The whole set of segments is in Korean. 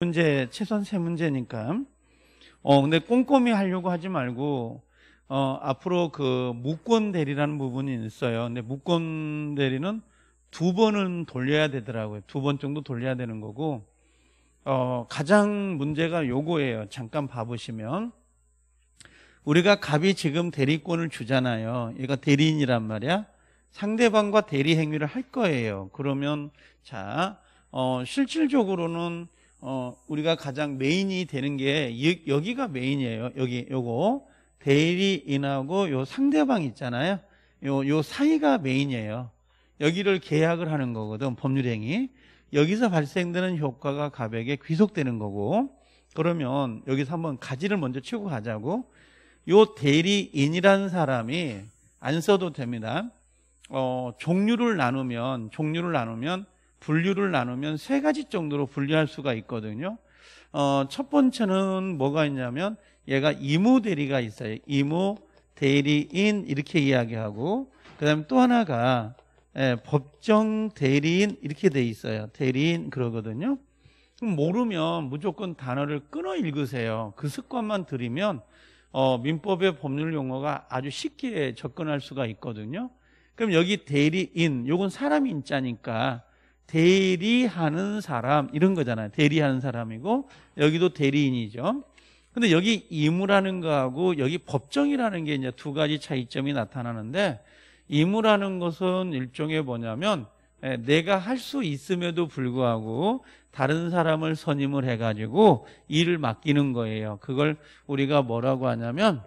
문제, 최소한 세 문제니까. 어, 근데 꼼꼼히 하려고 하지 말고, 어, 앞으로 그 무권 대리라는 부분이 있어요. 근데 무권 대리는 두 번은 돌려야 되더라고요. 두 번 정도 돌려야 되는 거고, 어, 가장 문제가 요거예요. 잠깐 봐보시면. 우리가 갑이 지금 대리권을 주잖아요. 얘가 대리인이란 말이야. 상대방과 대리 행위를 할 거예요. 그러면, 자, 어, 실질적으로는 어, 우리가 가장 메인이 되는 게 여, 기가 메인이에요. 여기 요거 대리인하고 요 상대방 있잖아요. 요 요 사이가 메인이에요. 여기를 계약을 하는 거거든 법률행위. 여기서 발생되는 효과가 가백에 귀속되는 거고 그러면 여기서 한번 가지를 먼저 치고 가자고 요 대리인이라는 사람이 안 써도 됩니다. 어, 종류를 나누면 종류를 나누면 분류를 나누면 세 가지 정도로 분류할 수가 있거든요. 어, 첫 번째는 뭐가 있냐면 얘가 이무 대리가 있어요. 이무 대리인 이렇게 이야기하고 그다음에 또 하나가 예, 법정 대리인 이렇게 돼 있어요. 대리인 그러거든요. 모르면 무조건 단어를 끊어 읽으세요. 그 습관만 들이면 어, 민법의 법률 용어가 아주 쉽게 접근할 수가 있거든요. 그럼 여기 대리인, 요건 사람 인자니까 대리하는 사람 이런 거잖아요. 대리하는 사람이고 여기도 대리인이죠. 근데 여기 임무라는 거하고 여기 법정이라는 게 이제 두 가지 차이점이 나타나는데 임무라는 것은 일종의 뭐냐면 예, 내가 할 수 있음에도 불구하고 다른 사람을 선임을 해가지고 일을 맡기는 거예요. 그걸 우리가 뭐라고 하냐면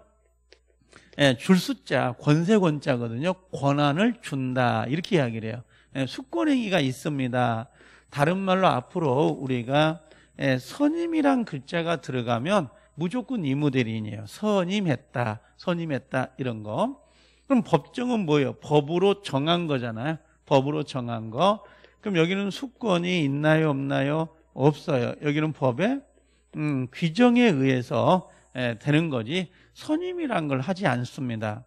예, 줄 숫자 권세 권자거든요. 권한을 준다 이렇게 이야기를 해요. 예, 숙권행위가 있습니다. 다른 말로 앞으로 우리가 예, 선임이란 글자가 들어가면 무조건 이무대리인이에요 선임했다, 선임했다 이런 거. 그럼 법정은 뭐예요? 법으로 정한 거잖아요. 법으로 정한 거. 그럼 여기는 수권이 있나요, 없나요? 없어요. 여기는 법에 음, 규정에 의해서 예, 되는 거지 선임이란 걸 하지 않습니다.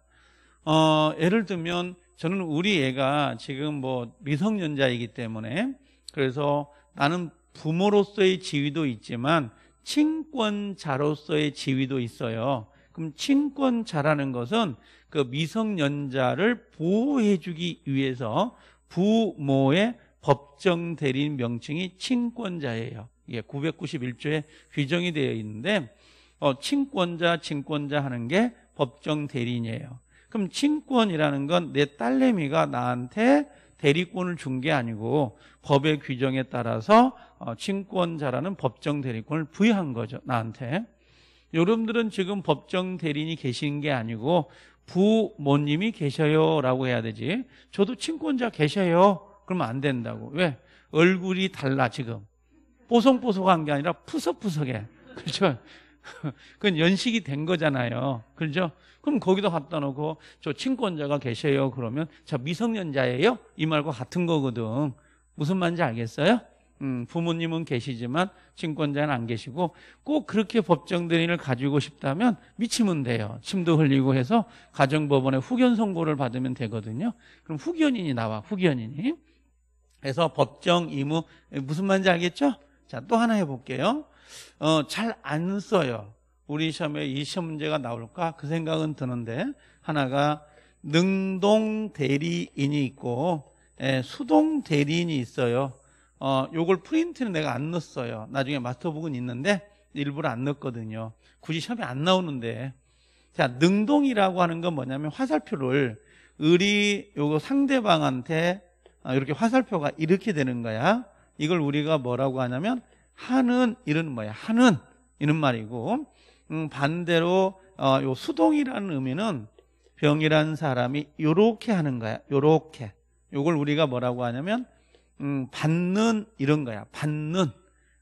어, 예를 들면 저는 우리 애가 지금 뭐 미성년자이기 때문에 그래서 나는 부모로서의 지위도 있지만 친권자로서의 지위도 있어요. 그럼 친권자라는 것은 그 미성년자를 보호해주기 위해서 부모의 법정 대리인 명칭이 친권자예요. 이게 991조에 규정이 되어 있는데 어, 친권자, 친권자 하는 게 법정 대리인이에요. 그럼 친권이라는 건 내 딸내미가 나한테 대리권을 준 게 아니고 법의 규정에 따라서 어, 친권자라는 법정 대리권을 부여한 거죠 나한테 여러분들은 지금 법정 대리인이 계신 게 아니고 부모님이 계셔요 라고 해야 되지 저도 친권자 계셔요 그러면 안 된다고 왜? 얼굴이 달라 지금 뽀송뽀송한 게 아니라 푸석푸석해 그렇죠? 그건 연식이 된 거잖아요 그렇죠? 그럼 거기도 갖다 놓고 저 친권자가 계셔요. 그러면 저 미성년자예요? 이 말과 같은 거거든. 무슨 말인지 알겠어요? 음, 부모님은 계시지만 친권자는 안 계시고 꼭 그렇게 법정 대리인을 가지고 싶다면 미치면 돼요. 침도 흘리고 해서 가정법원에 후견 선고를 받으면 되거든요. 그럼 후견인이 나와. 후견인이. 그래서 법정 의무 무슨 말인지 알겠죠? 자, 또 하나 해볼게요. 어, 잘 안 써요. 우리 시험에 이 시험 문제가 나올까? 그 생각은 드는데 하나가 능동 대리인이 있고 예, 수동 대리인이 있어요. 어, 요걸 프린트는 내가 안 넣었어요. 나중에 마스터북은 있는데 일부러 안 넣었거든요. 굳이 시험에 안 나오는데. 자, 능동이라고 하는 건 뭐냐면 화살표를 의리 요거 상대방한테 어, 이렇게 화살표가 이렇게 되는 거야. 이걸 우리가 뭐라고 하냐면 하는 이런 뭐야? 하는 이런 말이고 음, 반대로 어, 요 수동이라는 의미는 병이라는 사람이 요렇게 하는 거야. 요렇게. 요걸 우리가 뭐라고 하냐면 음, 받는 이런 거야. 받는.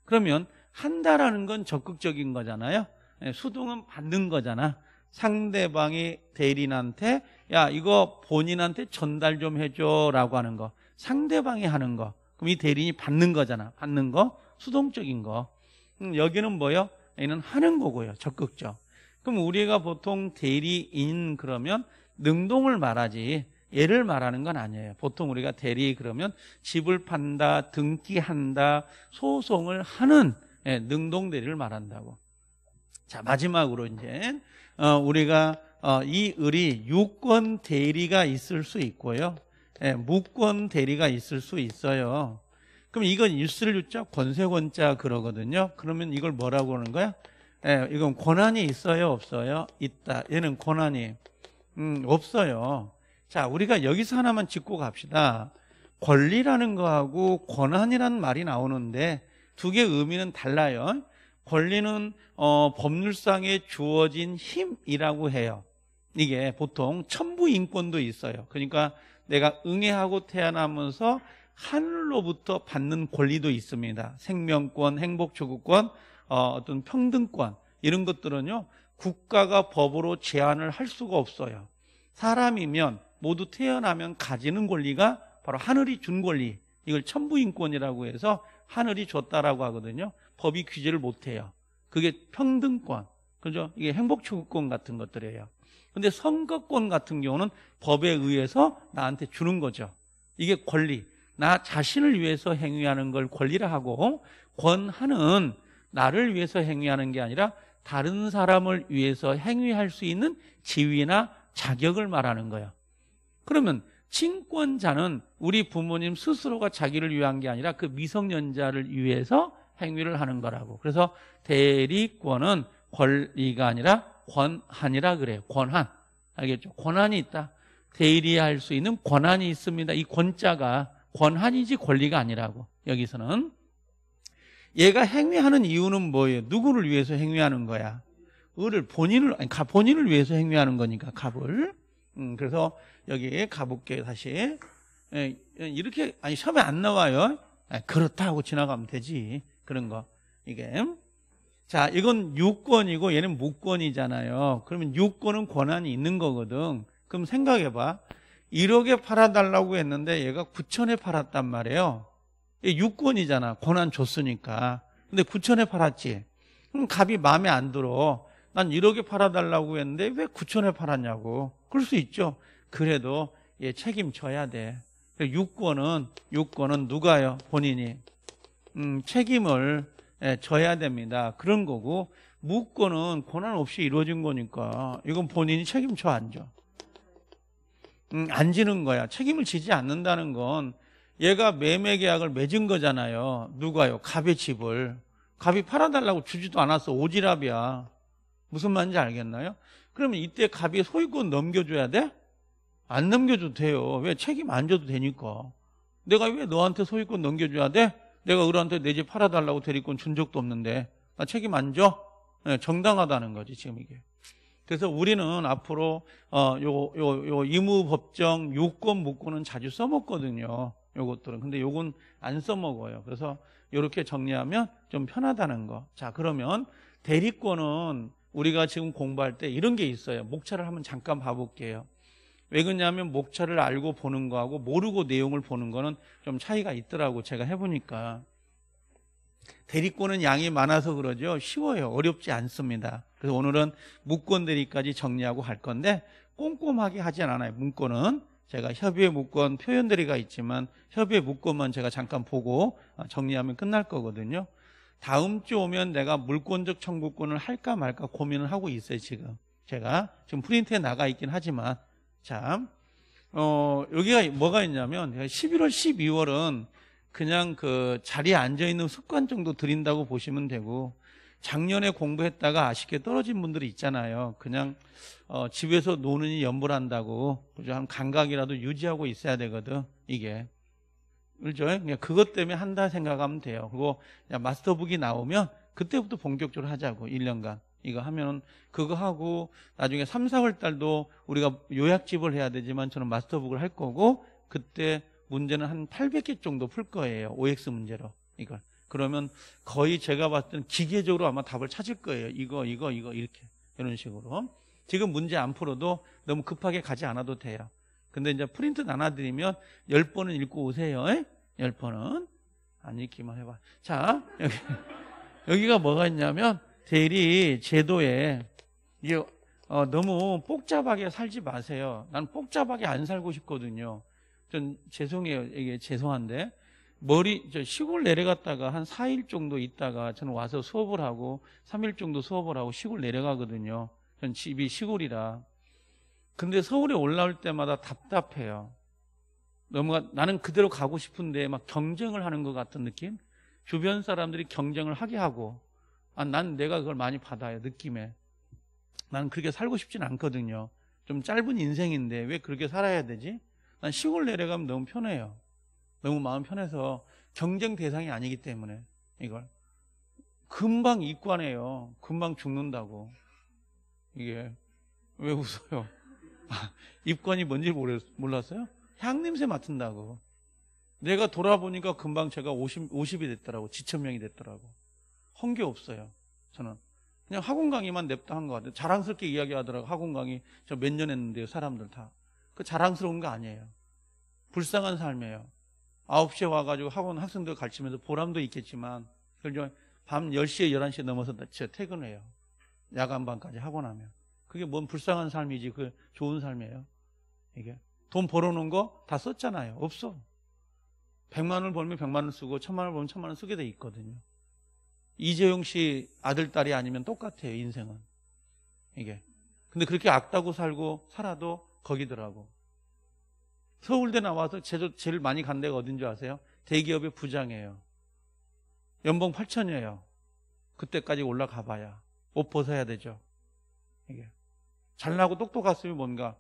그러면 한다라는 건 적극적인 거잖아요. 예, 수동은 받는 거잖아. 상대방이 대리인한테 야 이거 본인한테 전달 좀 해줘라고 하는 거. 상대방이 하는 거. 그럼 이 대리인이 받는 거잖아. 받는 거. 수동적인 거. 음, 여기는 뭐요? 얘는 하는 거고요. 적극적. 그럼 우리가 보통 대리인 그러면 능동을 말하지 얘를 말하는 건 아니에요. 보통 우리가 대리 그러면 집을 판다, 등기한다, 소송을 하는 예, 능동 대리를 말한다고. 자 마지막으로 이제 어, 우리가 어, 이 을이 유권 대리가 있을 수 있고요. 예, 무권 대리가 있을 수 있어요. 그럼 이건 일수를유자 권세권자 그러거든요. 그러면 이걸 뭐라고 하는 거야? 예, 이건 권한이 있어요, 없어요? 있다. 얘는 권한이 음, 없어요. 자, 우리가 여기서 하나만 짚고 갑시다. 권리라는 거하고 권한이라는 말이 나오는데 두 개의 의미는 달라요. 권리는 어, 법률상에 주어진 힘이라고 해요. 이게 보통 천부인권도 있어요. 그러니까 내가 응애하고 태어나면서 하늘로부터 받는 권리도 있습니다. 생명권, 행복추구권, 어, 떤 평등권 이런 것들은요 국가가 법으로 제한을 할 수가 없어요. 사람이면 모두 태어나면 가지는 권리가 바로 하늘이 준 권리 이걸 천부인권이라고 해서 하늘이 줬다라고 하거든요. 법이 규제를 못해요. 그게 평등권, 그죠? 이게 행복추구권 같은 것들이에요. 근데 선거권 같은 경우는 법에 의해서 나한테 주는 거죠. 이게 권리. 나 자신을 위해서 행위하는 걸 권리라 하고 권하는 나를 위해서 행위하는 게 아니라 다른 사람을 위해서 행위할 수 있는 지위나 자격을 말하는 거야 그러면 친권자는 우리 부모님 스스로가 자기를 위한 게 아니라 그 미성년자를 위해서 행위를 하는 거라고. 그래서 대리권은 권리가 아니라 권한이라 그래요. 권한. 알겠죠? 권한이 있다. 대리할 수 있는 권한이 있습니다. 이 권자가 권한이지 권리가 아니라고 여기서는 얘가 행위하는 이유는 뭐예요? 누구를 위해서 행위하는 거야? 을을 본인을 아니 가, 본인을 위해서 행위하는 거니까 갑을 음, 그래서 여기 가볼게 다시 에, 예, 예, 이렇게 아니 시험에 안 나와요 아, 그렇다고 지나가면 되지 그런 거 이게 자 이건 유권이고 얘는 무권이잖아요 그러면 유권은 권한이 있는 거거든 그럼 생각해봐 1억에 팔아달라고 했는데 얘가 9천에 팔았단 말이에요. 6권이잖아 권한 줬으니까. 근데 9천에 팔았지. 그럼 갑이 마음에 안 들어. 난 1억에 팔아달라고 했는데 왜 9천에 팔았냐고. 그럴 수 있죠. 그래도 얘 책임져야 돼. 6권은 그러니까 유권은 누가요? 본인이 음, 책임을 예, 져야 됩니다. 그런 거고 무권은 권한 없이 이루어진 거니까 이건 본인이 책임져 안 줘. 음, 안 지는 거야. 책임을 지지 않는다는 건 얘가 매매 계약을 맺은 거잖아요. 누가요? 갑의 집을. 갑이 팔아달라고 주지도 않았어. 오지랖이야. 무슨 말인지 알겠나요? 그러면 이때 갑이 소유권 넘겨줘야 돼? 안 넘겨줘도 돼요. 왜? 책임 안 져도 되니까. 내가 왜 너한테 소유권 넘겨줘야 돼? 내가 을한테 내 집 팔아달라고 대리권 준 적도 없는데. 나 책임 안 져? 네, 정당하다는 거지, 지금 이게. 그래서 우리는 앞으로 어, 요, 요, 요 의무법정 요건 묶고는 자주 써먹거든요. 요것들은. 근데 요건 안 써먹어요. 그래서 이렇게 정리하면 좀 편하다는 거. 자, 그러면 대리권은 우리가 지금 공부할 때 이런 게 있어요. 목차를 한번 잠깐 봐볼게요. 왜 그러냐면 목차를 알고 보는 거하고 모르고 내용을 보는 거는 좀 차이가 있더라고 제가 해보니까 대리권은 양이 많아서 그러죠 쉬워요 어렵지 않습니다 그래서 오늘은 문건들이까지 정리하고 할 건데 꼼꼼하게 하진 않아요. 문건은 제가 협의의 문건 표현들이가 있지만 협의의 문건만 제가 잠깐 보고 어, 정리하면 끝날 거거든요. 다음 주 오면 내가 물권적 청구권을 할까 말까 고민을 하고 있어요, 지금. 제가 지금 프린트에 나가 있긴 하지만 자 어, 여기가 뭐가 있냐면 11월, 12월은 그냥 그 자리에 앉아 있는 습관 정도 드린다고 보시면 되고 작년에 공부했다가 아쉽게 떨어진 분들이 있잖아요. 그냥 어, 집에서 노느니 연불한다고 그죠? 한 감각이라도 유지하고 있어야 되거든. 이게 그죠? 그냥 그것 때문에 한다 생각하면 돼요. 그리고 마스터북이 나오면 그때부터 본격적으로 하자고 1년간 이거 하면은 그거 하고 나중에 3, 4월 달도 우리가 요약집을 해야 되지만 저는 마스터북을 할 거고 그때 문제는 한 800개 정도 풀 거예요. OX 문제로 이걸. 그러면 거의 제가 봤을 때는 기계적으로 아마 답을 찾을 거예요. 이거, 이거, 이거, 이렇게. 이런 식으로. 지금 문제 안 풀어도 너무 급하게 가지 않아도 돼요. 근데 이제 프린트 나눠드리면 10번은 읽고 오세요. 10번은. 예? 안 읽기만 해봐. 자, 여기, 여기가 뭐가 있냐면 대리 제도에 이게 어, 너무 복잡하게 살지 마세요. 난 복잡하게 안 살고 싶거든요. 전 죄송해요. 이게 죄송한데 머리 시골 내려갔다가 한 4일 정도 있다가 저는 와서 수업을 하고 3일 정도 수업을 하고 시골 내려가거든요. 전 집이 시골이라. 근데 서울에 올라올 때마다 답답해요. 너무 나는 그대로 가고 싶은데 막 경쟁을 하는 것 같은 느낌? 주변 사람들이 경쟁을 하게 하고 아, 난 내가 그걸 많이 받아요. 느낌에. 나는 그렇게 살고 싶진 않거든요. 좀 짧은 인생인데 왜 그렇게 살아야 되지? 난 시골 내려가면 너무 편해요. 너무 마음 편해서 경쟁 대상이 아니기 때문에 이걸 금방 입관해요. 금방 죽는다고. 이게 왜 웃어요? 입관이 뭔지 몰랐어요? 향냄새 맡은다고. 내가 돌아보니까 금방 제가 50, 50이 됐더라고. 지천명이 됐더라고. 헌 게 없어요. 저는. 그냥 학원 강의만 냅다 한 것 같아요. 자랑스럽게 이야기하더라고. 학원 강의 저 몇 년 했는데요. 사람들 다. 그 자랑스러운 거 아니에요. 불쌍한 삶이에요. 9시에 와가지고 학원 학생들 가르치면서 보람도 있겠지만 결국 밤 10시에 11시에 넘어서 제 퇴근해요. 야간반까지 학원 하면. 그게 뭔 불쌍한 삶이지 그 좋은 삶이에요. 이게 돈 벌어놓은 거 다 썼잖아요. 없어. 100만 원을 벌면 100만 원 쓰고 1000만 원을 벌면 1000만 원 쓰게 돼 있거든요. 이재용 씨 아들, 딸이 아니면 똑같아요, 인생은. 이게. 근데 그렇게 악다고 살고 살아도 거기더라고. 서울대 나와서 제조, 제일 많이 간 데가 어딘 지 아세요? 대기업의 부장이에요. 연봉 8천이에요. 그때까지 올라가 봐야. 옷 벗어야 되죠. 이게. 잘나고 똑똑했으면 뭔가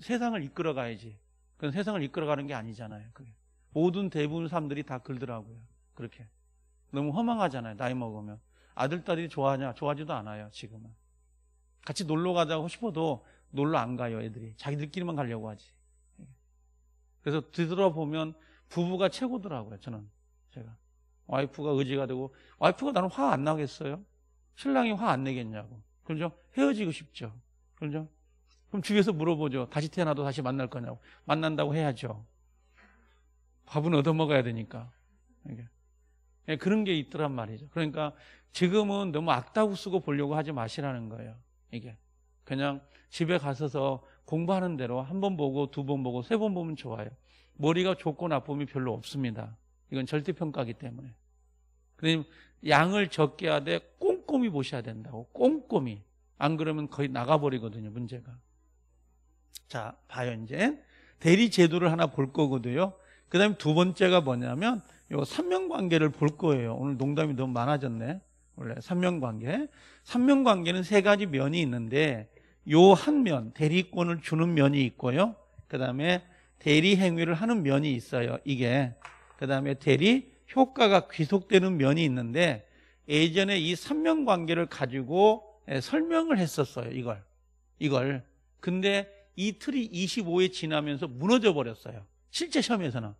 세상을 이끌어 가야지. 그 세상을 이끌어 가는 게 아니잖아요. 그게. 모든 대부분 사람들이 다 글더라고요. 그렇게. 너무 허망하잖아요. 나이 먹으면. 아들, 딸이 좋아하냐? 좋아하지도 않아요. 지금은. 같이 놀러 가자고 싶어도 놀러 안 가요. 애들이. 자기들끼리만 가려고 하지. 그래서 뒤돌아보면 부부가 최고더라고요, 저는. 제가. 와이프가 의지가 되고, 와이프가 나는 화 안 나겠어요? 신랑이 화 안 내겠냐고. 그죠? 헤어지고 싶죠. 그죠? 그럼 집에서 물어보죠. 다시 태어나도 다시 만날 거냐고. 만난다고 해야죠. 밥은 얻어먹어야 되니까. 예, 그런 게 있더란 말이죠. 그러니까 지금은 너무 악다구 쓰고 보려고 하지 마시라는 거예요. 이게. 그냥 집에 가서서 공부하는 대로 한 번 보고 두 번 보고 세 번 보면 좋아요. 머리가 좋고 나쁨이 별로 없습니다. 이건 절대평가기 때문에. 그러니 양을 적게 하되 꼼꼼히 보셔야 된다고. 꼼꼼히. 안 그러면 거의 나가버리거든요, 문제가. 자, 봐요, 이제. 대리 제도를 하나 볼 거거든요. 그 다음에 두 번째가 뭐냐면, 요 삼명관계를 볼 거예요. 오늘 농담이 너무 많아졌네. 원래 삼명관계. 삼명관계는 세 가지 면이 있는데, 요한 면, 대리권을 주는 면이 있고요. 그 다음에 대리 행위를 하는 면이 있어요. 이게. 그 다음에 대리 효과가 귀속되는 면이 있는데 예전에 이3면 관계를 가지고 예, 설명을 했었어요. 이걸. 이걸. 근데 이 틀이 25에 지나면서 무너져 버렸어요. 실제 시험에서는.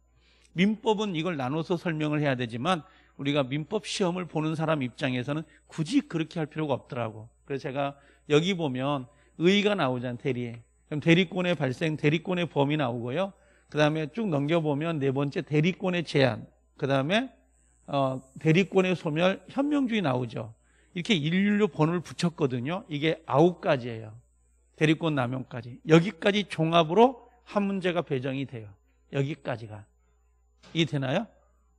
민법은 이걸 나눠서 설명을 해야 되지만 우리가 민법 시험을 보는 사람 입장에서는 굳이 그렇게 할 필요가 없더라고. 그래서 제가 여기 보면 의가 나오잖아요. 대리에. 그럼 대리권의 발생, 대리권의 범위 나오고요. 그 다음에 쭉 넘겨보면 네 번째 대리권의 제한, 그 다음에 어, 대리권의 소멸, 현명주의 나오죠. 이렇게 일률로 번호를 붙였거든요. 이게 아홉 가지예요. 대리권 남용까지. 여기까지 종합으로 한 문제가 배정이 돼요. 여기까지가. 이 되나요?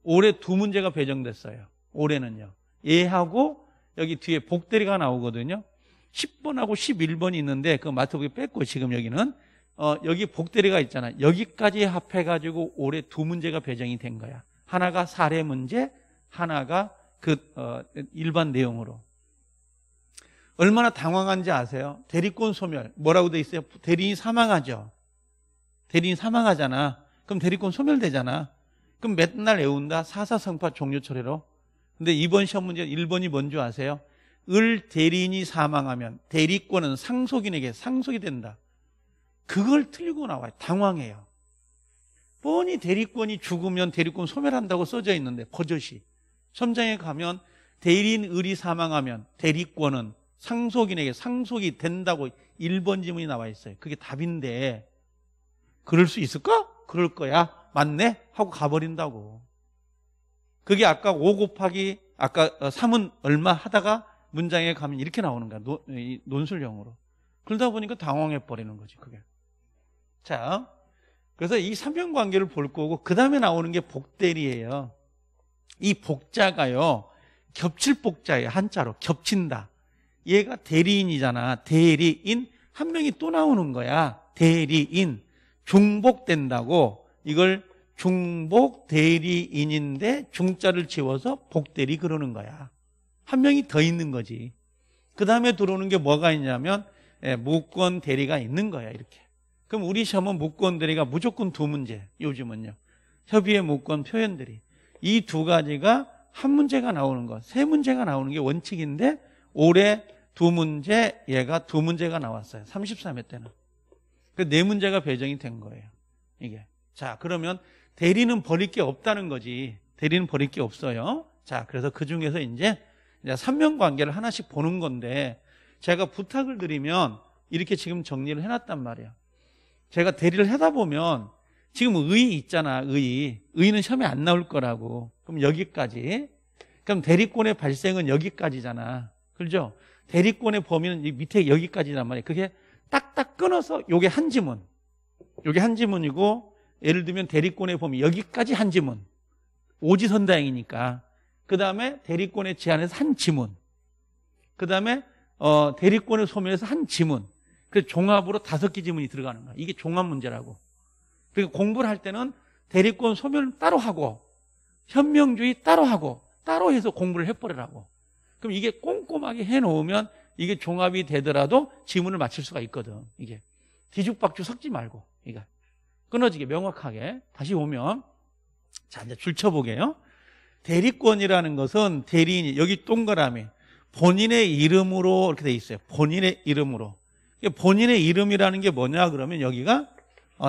올해 두 문제가 배정됐어요. 올해는요. 얘하고 여기 뒤에 복대리가 나오거든요. 10번하고 11번이 있는데 그마트북에 뺐고 지금 여기는 어, 여기 복대리가 있잖아. 여기까지 합해가지고 올해 두 문제가 배정이 된 거야. 하나가 사례 문제, 하나가 그 어, 일반 내용으로. 얼마나 당황한지 아세요? 대리권 소멸. 뭐라고 돼 있어요? 대리인 사망하죠. 대리인 사망하잖아. 그럼 대리권 소멸되잖아. 그럼 맨날 외운다. 사사성파 종료 철회로. 근데 이번 시험 문제 1번이 뭔지 아세요? 을 대리인이 사망하면 대리권은 상속인에게 상속이 된다. 그걸 틀리고 나와요. 당황해요. 뻔히 대리권이 죽으면 대리권 소멸한다고 써져 있는데 버젓이 섬장에 가면 대리인 을이 사망하면 대리권은 상속인에게 상속이 된다고 1번 지문이 나와 있어요. 그게 답인데 그럴 수 있을까? 그럴 거야. 맞네? 하고 가버린다고. 그게 아까 5 곱하기 아까 3은 얼마 하다가 문장에 가면 이렇게 나오는 거야. 노, 논술형으로 그러다 보니까 당황해 버리는 거지, 그게. 자. 그래서 이3형 관계를 볼 거고 그 다음에 나오는 게 복대리예요. 이 복자가요. 겹칠 복자예요. 한자로 겹친다. 얘가 대리인이잖아. 대리인 한 명이 또 나오는 거야. 대리인 중복된다고 이걸 중복 대리인인데 중자를 지워서 복대리 그러는 거야. 한 명이 더 있는 거지. 그 다음에 들어오는 게 뭐가 있냐면 예, 무권 대리가 있는 거야 이렇게. 그럼 우리 시험은 무권 대리가 무조건 두 문제. 요즘은요. 협의의 무권 표현 대리. 이두 가지가 한 문제가 나오는 거, 세 문제가 나오는 게 원칙인데 올해 두 문제, 얘가 두 문제가 나왔어요. 33회 때는. 그 네 문제가 배정이 된 거예요. 이게. 자, 그러면 대리는 버릴 게 없다는 거지. 대리는 버릴 게 없어요. 자, 그래서 그 중에서 이제 3면관계를 하나씩 보는 건데 제가 부탁을 드리면 이렇게 지금 정리를 해놨단 말이에요 제가 대리를 하다 보면 지금 의 있잖아 의 의는 시험에 안 나올 거라고 그럼 여기까지 그럼 대리권의 발생은 여기까지잖아 그죠? 렇 대리권의 범위는 밑에 여기까지란 말이에요 그게 딱딱 끊어서 요게 한 지문 요게 한 지문이고 예를 들면 대리권의 범위 여기까지 한 지문 오지선다행이니까 그 다음에 대리권의 제한에서 한 지문 그 다음에 어, 대리권의 소멸에서 한 지문 그래서 종합으로 다섯 개 지문이 들어가는 거야 이게 종합 문제라고 그러니까 공부를 할 때는 대리권 소멸 따로 하고 현명주의 따로 하고 따로 해서 공부를 해버리라고 그럼 이게 꼼꼼하게 해놓으면 이게 종합이 되더라도 지문을 맞출 수가 있거든 이게 뒤죽박죽 섞지 말고 이게 끊어지게 명확하게 다시 오면 자 이제 줄 쳐보게요 대리권이라는 것은 대리인이 여기 동그라미 본인의 이름으로 이렇게 돼 있어요. 본인의 이름으로. 본인의 이름이라는 게 뭐냐 그러면 여기가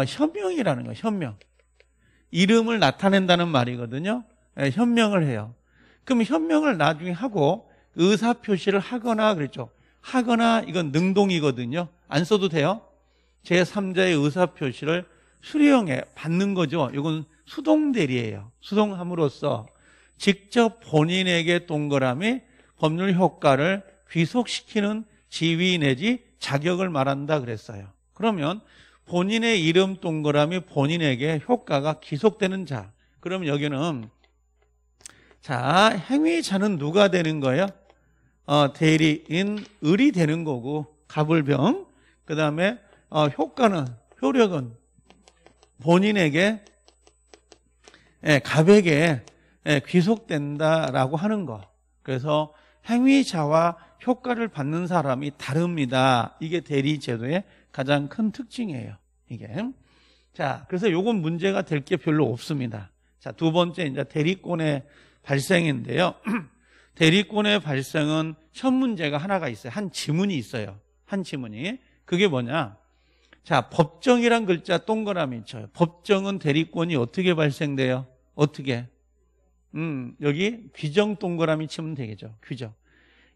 현명이라는 어, 거예요. 현명. 이름을 나타낸다는 말이거든요. 현명을 예, 해요. 그럼 현명을 나중에 하고 의사 표시를 하거나 그랬죠. 하거나 이건 능동이거든요. 안 써도 돼요. 제3자의 의사 표시를 수령해 받는 거죠. 이건 수동 대리예요. 수동함으로써 직접 본인에게 동그라미 법률 효과를 귀속시키는 지위 내지 자격을 말한다 그랬어요. 그러면 본인의 이름 동그라미 본인에게 효과가 기속되는 자. 그럼 여기는 자 행위자는 누가 되는 거예요? 어, 대리인 을이 되는 거고 가불병 그 다음에 어, 효과는 효력은 본인에게 예, 갑에게 예, 귀속된다라고 하는 거. 그래서 행위자와 효과를 받는 사람이 다릅니다. 이게 대리 제도의 가장 큰 특징이에요. 이게. 자, 그래서 요건 문제가 될 게 별로 없습니다. 자, 두 번째 이제 대리권의 발생인데요. 대리권의 발생은 첫 문제가 하나가 있어요. 한 지문이 있어요. 한 지문이. 그게 뭐냐? 자, 법정이란 글자 동그라미 쳐요. 법정은 대리권이 어떻게 발생돼요? 어떻게? 음, 여기 규정 동그라미 치면 되겠죠. 규정.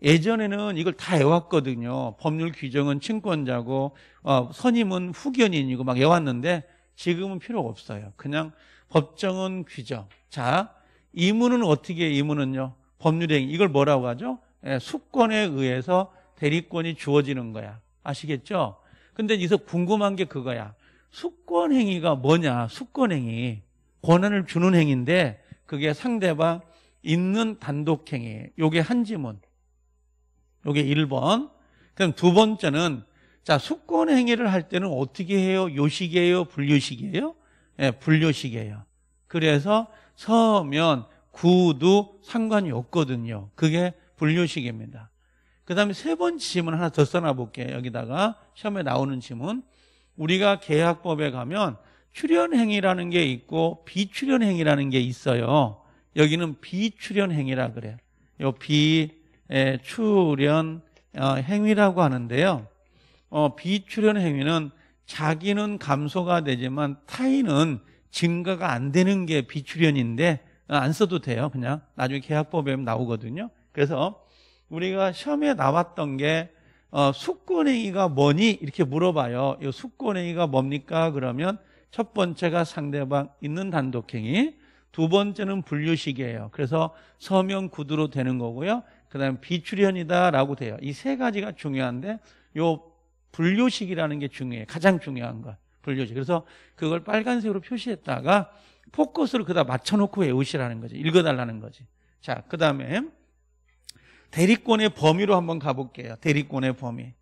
예전에는 이걸 다 외웠거든요. 법률 규정은 친권자고 어, 선임은 후견인이고 막 외웠는데 지금은 필요가 없어요. 그냥 법정은 규정. 자, 이문은 어떻게 이문은요? 법률행 위 이걸 뭐라고 하죠? 예, 수권에 의해서 대리권이 주어지는 거야. 아시겠죠? 근데 여기서 궁금한 게 그거야. 수권 행위가 뭐냐? 수권 행위. 권한을 주는 행위인데 그게 상대방 있는 단독행위. 요게 한 지문. 요게 1번. 그럼 두 번째는 자, 수권 행위를 할 때는 어떻게 해요? 요식이에요? 불요식이에요? 예, 네, 불요식이에요. 그래서 서면 구도 상관이 없거든요. 그게 불요식입니다. 그 다음에 세 번째 질문 하나 더 써놔 볼게요. 여기다가 시험에 나오는 지문 우리가 계약법에 가면 출연행위라는게 있고 비출연행위라는게 있어요. 여기는 비출연행위라 그래요. 요비출연 어, 행위라고 하는데요. 어, 비출연 행위는 자기는 감소가 되지만 타인은 증가가 안 되는 게비출연인데안 어, 써도 돼요. 그냥 나중에 계약법에 나오거든요. 그래서 우리가 시험에 나왔던 게 어, 숙권행위가 뭐니 이렇게 물어봐요. 이 숙권행위가 뭡니까? 그러면 첫 번째가 상대방 있는 단독행위 두 번째는 분류식이에요 그래서 서명 구두로 되는 거고요 그 다음에 비출현이다라고 돼요 이 세 가지가 중요한데 요 분류식이라는 게 중요해요 가장 중요한 건 분류식 그래서 그걸 빨간색으로 표시했다가 포커스를 그다 맞춰놓고 외우시라는 거지 읽어달라는 거지 자그 다음에 대리권의 범위로 한번 가볼게요 대리권의 범위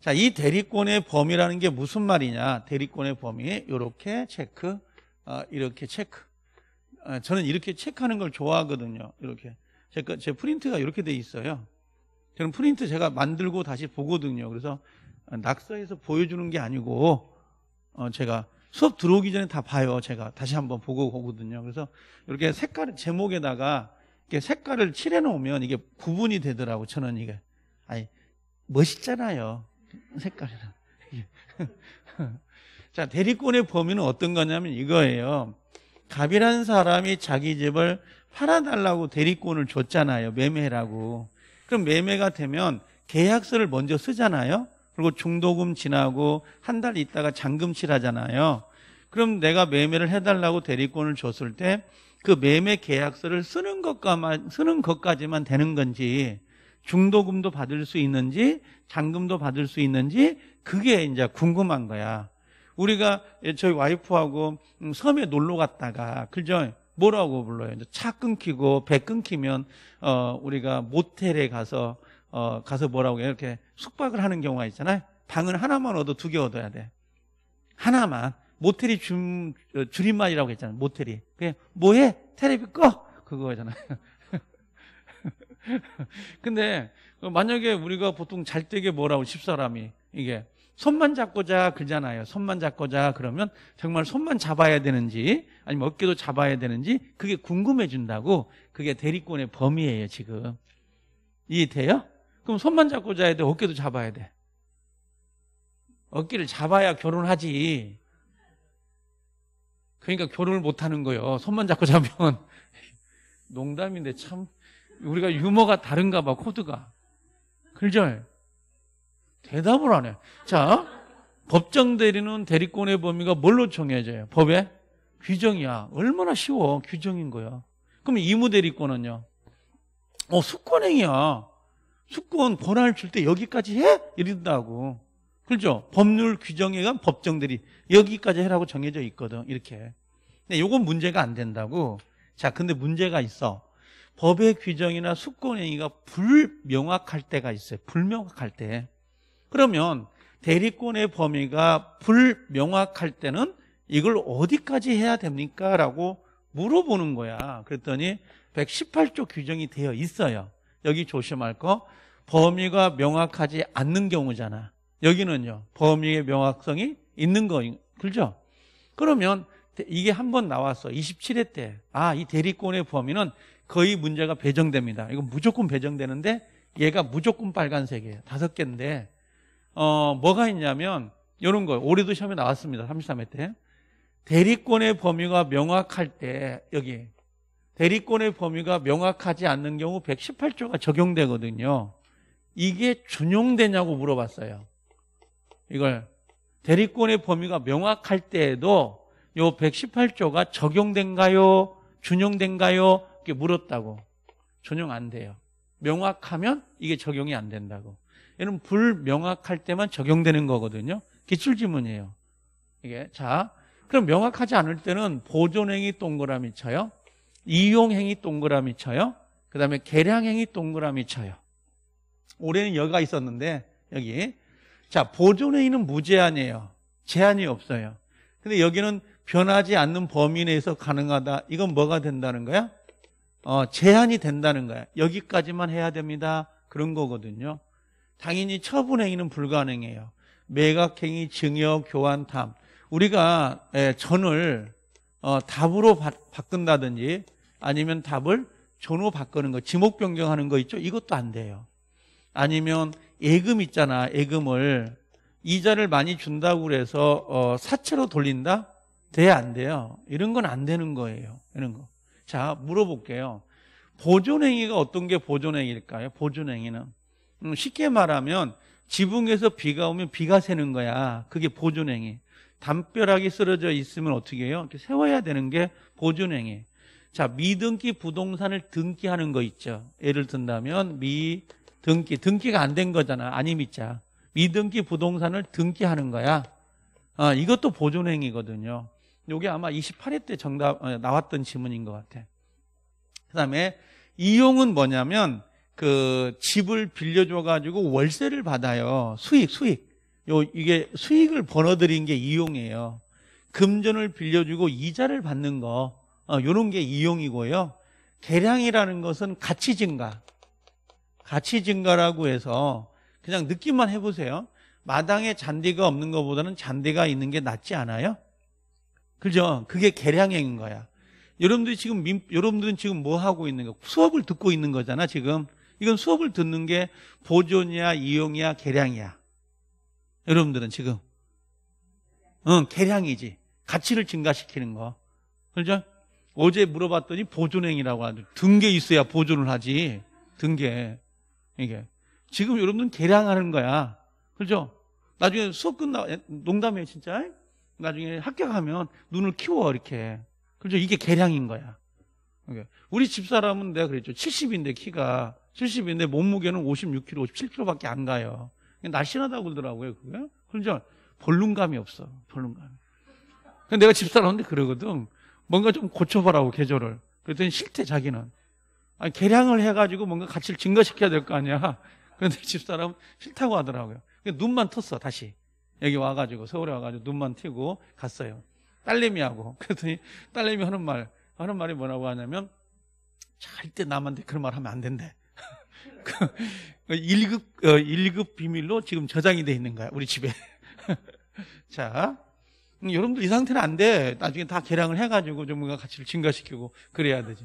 자, 이 대리권의 범위라는 게 무슨 말이냐? 대리권의 범위 이렇게 체크, 어, 이렇게 체크. 어, 저는 이렇게 체크하는 걸 좋아하거든요. 이렇게 제, 제 프린트가 이렇게 돼 있어요. 저는 프린트 제가 만들고 다시 보거든요. 그래서 낙서해서 보여주는 게 아니고 어, 제가 수업 들어오기 전에 다 봐요. 제가 다시 한번 보고 오거든요. 그래서 이렇게 색깔 제목에다가 이렇게 색깔을 칠해 놓으면 이게 구분이 되더라고. 저는 이게 아니 멋있잖아요. 색깔이라 예. 자, 대리권의 범위는 어떤 거냐면 이거예요. 갑이라는 사람이 자기 집을 팔아달라고 대리권을 줬잖아요. 매매라고. 그럼 매매가 되면 계약서를 먼저 쓰잖아요. 그리고 중도금 지나고 한 달 있다가 잔금칠 하잖아요. 그럼 내가 매매를 해달라고 대리권을 줬을 때 그 매매 계약서를 쓰는 것까만 쓰는 것까지만 되는 건지 중도금도 받을 수 있는지 잔금도 받을 수 있는지 그게 이제 궁금한 거야. 우리가 저희 와이프하고 음, 섬에 놀러 갔다가 그죠? 뭐라고 불러요? 차 끊기고 배 끊기면 어 우리가 모텔에 가서 어 가서 뭐라고 해요? 이렇게 숙박을 하는 경우가 있잖아요. 방을 하나만 얻어 두 개 얻어야 돼. 하나만 모텔이 줄, 어, 줄임말이라고 했잖아요. 모텔이. 그냥 뭐해? 테레비 꺼. 그거잖아요. 근데 만약에 우리가 보통 잘 때게 뭐라고 집사람이 이게 손만 잡고자 그러잖아요. 손만 잡고자 그러면 정말 손만 잡아야 되는지 아니면 어깨도 잡아야 되는지 그게 궁금해진다고 그게 대리권의 범위예요 지금 이해돼요? 그럼 손만 잡고자 해야 돼 어깨도 잡아야 돼 어깨를 잡아야 결혼하지 그러니까 결혼을 못하는 거예요 손만 잡고 자면 농담인데 참 우리가 유머가 다른가 봐, 코드가. 그죠? 대답을 안 해. 자, 법정 대리는 대리권의 범위가 뭘로 정해져요? 법에? 규정이야. 얼마나 쉬워. 규정인 거야. 그럼 이무 대리권은요? 어, 수권행위야. 수권 권한을 줄 때 여기까지 해? 이런다고. 그죠 법률 규정에 의한 법정들이 여기까지 해라고 정해져 있거든. 이렇게. 근데 요건 문제가 안 된다고. 자, 근데 문제가 있어. 법의 규정이나 수권행위가 불명확할 때가 있어요. 불명확할 때. 그러면 대리권의 범위가 불명확할 때는 이걸 어디까지 해야 됩니까? 라고 물어보는 거야. 그랬더니 118조 규정이 되어 있어요. 여기 조심할 거. 범위가 명확하지 않는 경우잖아. 여기는요. 범위의 명확성이 있는 거. 그죠? 그러면 이게 한번 나왔어. 27회 때. 아, 이 대리권의 범위는 거의 문제가 배정됩니다. 이거 무조건 배정되는데 얘가 무조건 빨간색이에요. 다섯 개인데 어 뭐가 있냐면 이런 거 올해도 시험에 나왔습니다. 33회 때 대리권의 범위가 명확할 때 여기 대리권의 범위가 명확하지 않는 경우 118조가 적용되거든요. 이게 준용되냐고 물어봤어요. 이걸 대리권의 범위가 명확할 때에도 요 118조가 적용된가요? 준용된가요? 무겁 물었다고 전용 안 돼요. 명확하면 이게 적용이 안 된다고. 얘는 불명확할 때만 적용되는 거거든요. 기출지문이에요. 이게 자 그럼 명확하지 않을 때는 보존행위 동그라미 쳐요. 이용행위 동그라미 쳐요. 그 다음에 계량행위 동그라미 쳐요. 올해는 여가 있었는데 여기 자 보존행위는 무제한이에요. 제한이 없어요. 근데 여기는 변하지 않는 범위 내에서 가능하다. 이건 뭐가 된다는 거야? 어, 제한이 된다는 거야. 여기까지만 해야 됩니다. 그런 거거든요. 당연히 처분행위는 불가능해요. 매각행위, 증여, 교환, 탐. 우리가 예, 전을 어, 답으로 바, 꾼다든지 아니면 답을 전후 바꾸는 거, 지목 변경하는 거 있죠? 이것도 안 돼요. 아니면 예금 있잖아. 예금을 이자를 많이 준다고 그래서 어, 사채로 돌린다? 돼 안 돼요? 이런 건 안 되는 거예요. 이런 거. 자, 물어볼게요. 보존행위가 어떤 게 보존행위일까요? 보존행위는. 음, 쉽게 말하면 지붕에서 비가 오면 비가 새는 거야. 그게 보존행위. 담벼락이 쓰러져 있으면 어떻게 해요? 이렇게 세워야 되는 게 보존행위. 자, 미등기 부동산을 등기하는 거 있죠. 예를 든다면 미등기, 등기가 안 된 거잖아. 아니미자. 미등기 부동산을 등기하는 거야. 아, 이것도 보존행위거든요. 요게 아마 28회 때 정답 어, 나왔던 질문인것 같아. 그다음에 이용은 뭐냐면 그 집을 빌려줘 가지고 월세를 받아요. 수익 수익. 요 이게 수익을 번어들인 게 이용이에요. 금전을 빌려주고 이자를 받는 거 어, 요런 게 이용이고요. 계량이라는 것은 가치 증가. 가치 증가라고 해서 그냥 느낌만 해보세요. 마당에 잔디가 없는 것보다는 잔디가 있는 게 낫지 않아요? 그죠? 그게 계량형인 거야. 여러분들이 지금 민, 여러분들은 지금 뭐 하고 있는 거? 수업을 듣고 있는 거잖아 지금. 이건 수업을 듣는 게 보존이야, 이용이야, 계량이야. 여러분들은 지금 응, 계량이지. 가치를 증가시키는 거. 그죠? 어제 물어봤더니 보존행이라고 하는데 든게 있어야 보존을 하지. 등 게. 이게. 지금 여러분은 들 계량하는 거야. 그죠? 나중에 수업 끝나 농담이에요, 진짜. 나중에 합격하면 눈을 키워 이렇게. 그죠? 이게 계량인 거야. 우리 집사람은 내가 그랬죠. 70인데 키가 70인데 몸무게는 56kg, 57kg밖에 안 가요. 날씬하다고 그러더라고요. 그게. 그러니 볼륨감이 없어. 볼륨감. 내가 집사람한데 그러거든. 뭔가 좀 고쳐보라고 계절을. 그랬더니 싫대 자기는. 아니, 계량을 해가지고 뭔가 가치를 증가시켜야 될 거 아니야. 그런데 집사람은 싫다고 하더라고요. 눈만 텄어 다시. 여기 와가지고 서울에 와가지고 눈만 튀고 갔어요. 딸내미하고 그랬더니 딸내미 하는 말 하는 말이 뭐라고 하냐면 절대 남한테 그런 말 하면 안 된대. 1급, 그, 그 어, 1급 비밀로 지금 저장이 돼 있는 거야, 우리 집에. 자, 음, 여러분들 이 상태는 안 돼. 나중에 다 계량을 해가지고 좀 뭔가 가치를 증가시키고 그래야 되지.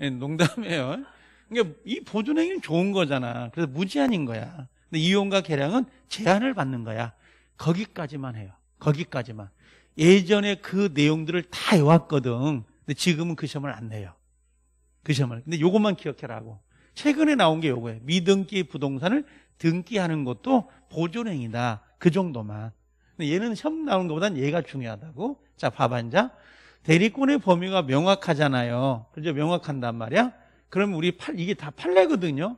예, 농담이에요. 그러니까 이 보존행위는 좋은 거잖아. 그래서 무제한인 거야. 근데 이용과 계량은 제한을 받는 거야. 거기까지만 해요. 거기까지만. 예전에 그 내용들을 다 해왔거든. 근데 지금은 그 시험을 안 내요. 그 시험을. 근데 요것만 기억해라고. 최근에 나온 게 요거예요. 미등기 부동산을 등기하는 것도 보존행위다. 그 정도만. 근데 얘는 시험 나오는 것보단 얘가 중요하다고. 자, 밥한 장. 대리권의 범위가 명확하잖아요. 그죠? 명확한단 말이야. 그럼 우리 팔, 이게 다팔레거든요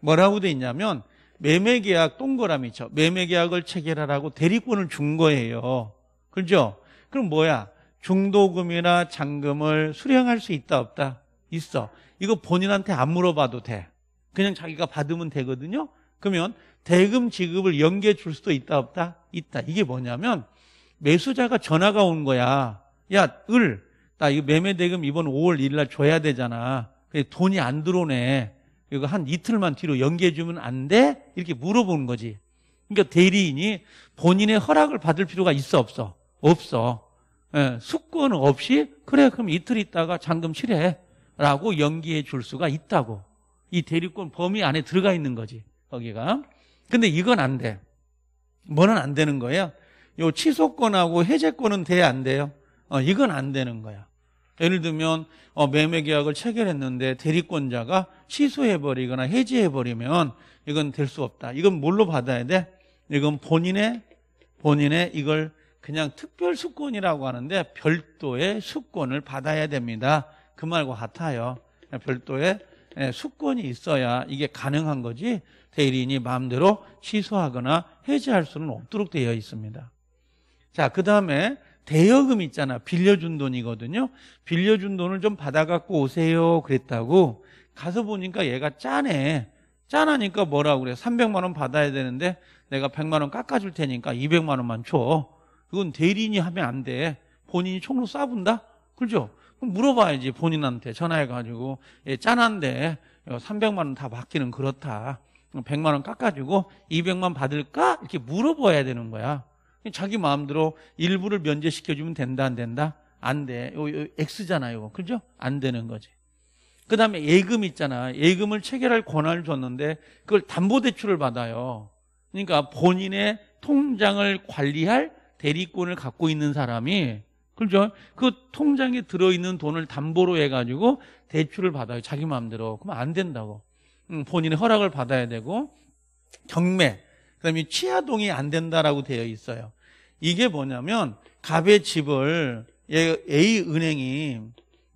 뭐라고 돼 있냐면 매매계약 동그라미죠. 매매계약을 체결하라고 대리권을 준 거예요. 그렇죠? 그럼 뭐야? 중도금이나 잔금을 수령할 수 있다 없다? 있어. 이거 본인한테 안 물어봐도 돼. 그냥 자기가 받으면 되거든요. 그러면 대금 지급을 연계 해줄 수도 있다 없다? 있다. 이게 뭐냐면 매수자가 전화가 온 거야. 야, 을. 나 이거 매매 대금 이번 5월 1일 날 줘야 되잖아. 돈이 안 들어오네. 이거 한 이틀만 뒤로 연기해주면 안 돼? 이렇게 물어보는 거지. 그러니까 대리인이 본인의 허락을 받을 필요가 있어 없어? 없어. 예, 숙권 없이 그래 그럼 이틀 있다가 잔금 실해라고 연기해 줄 수가 있다고. 이 대리권 범위 안에 들어가 있는 거지 거기가. 근데 이건 안 돼. 뭐는 안 되는 거예요. 요 취소권하고 해제권은 돼 안 돼요. 어, 이건 안 되는 거야. 예를 들면 어, 매매 계약을 체결했는데 대리권자가 취소해버리거나 해지해버리면 이건 될 수 없다. 이건 뭘로 받아야 돼? 이건 본인의 본인의 이걸 그냥 특별 수권이라고 하는데 별도의 수권을 받아야 됩니다. 그 말과 같아요. 별도의 수권이 예, 있어야 이게 가능한 거지 대리인이 마음대로 취소하거나 해지할 수는 없도록 되어 있습니다. 자, 그 다음에 대여금 있잖아. 빌려준 돈이거든요. 빌려준 돈을 좀 받아갖고 오세요. 그랬다고 가서 보니까 얘가 짠해. 짠하니까 뭐라고 그래. 300만 원 받아야 되는데 내가 100만 원 깎아줄 테니까 200만 원만 줘. 그건 대리인이 하면 안 돼. 본인이 총으로 쏴본다? 그죠? 그럼 물어봐야지 본인한테 전화해가지고 예, 짠한데 300만 어, 원다 받기는 그렇다. 100만 원 깎아주고 200만 받을까? 이렇게 물어봐야 되는 거야. 자기 마음대로 일부를 면제시켜주면 된다, 안 된다? 안 돼. 요, 요 X잖아요. 그죠? 안 되는 거지. 그 다음에 예금 있잖아. 예금을 체결할 권한을 줬는데 그걸 담보대출을 받아요. 그러니까 본인의 통장을 관리할 대리권을 갖고 있는 사람이 그죠? 그 통장에 들어있는 돈을 담보로 해가지고 대출을 받아요. 자기 마음대로. 그면안 된다고. 음, 본인의 허락을 받아야 되고 경매, 그다음에 취하동이 안 된다라고 되어 있어요. 이게 뭐냐면 갑의 집을 예, A 은행이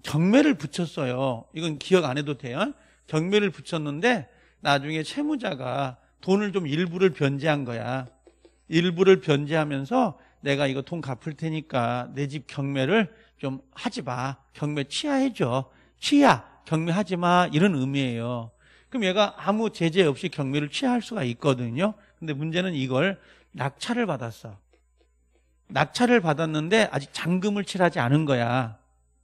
경매를 붙였어요. 이건 기억 안 해도 돼요. 경매를 붙였는데 나중에 채무자가 돈을 좀 일부를 변제한 거야. 일부를 변제하면서 내가 이거 돈 갚을 테니까 내 집 경매를 좀 하지 마. 경매 취하해줘. 취하. 경매하지 마. 이런 의미예요. 그럼 얘가 아무 제재 없이 경매를 취할 수가 있거든요. 근데 문제는 이걸 낙찰을 받았어. 낙찰을 받았는데 아직 잔금을 칠하지 않은 거야.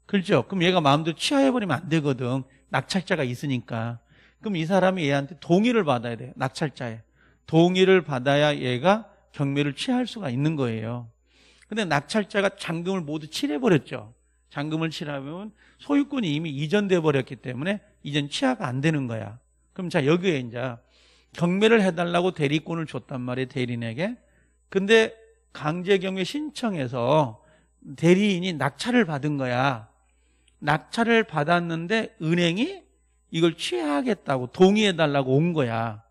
그렇죠? 그럼 얘가 마음대로 취하해버리면 안 되거든. 낙찰자가 있으니까. 그럼 이 사람이 얘한테 동의를 받아야 돼. 낙찰자에. 동의를 받아야 얘가 경매를 취할 수가 있는 거예요. 근데 낙찰자가 잔금을 모두 칠해버렸죠. 잔금을 칠하면 소유권이 이미 이전돼 버렸기 때문에 이전 취하가 안 되는 거야. 그럼 자 여기에 이제 경매를 해달라고 대리권을 줬단 말이에요 대리인에게 근데 강제경매 신청해서 대리인이 낙찰을 받은 거야 낙찰을 받았는데 은행이 이걸 취하겠다고 동의해달라고 온 거야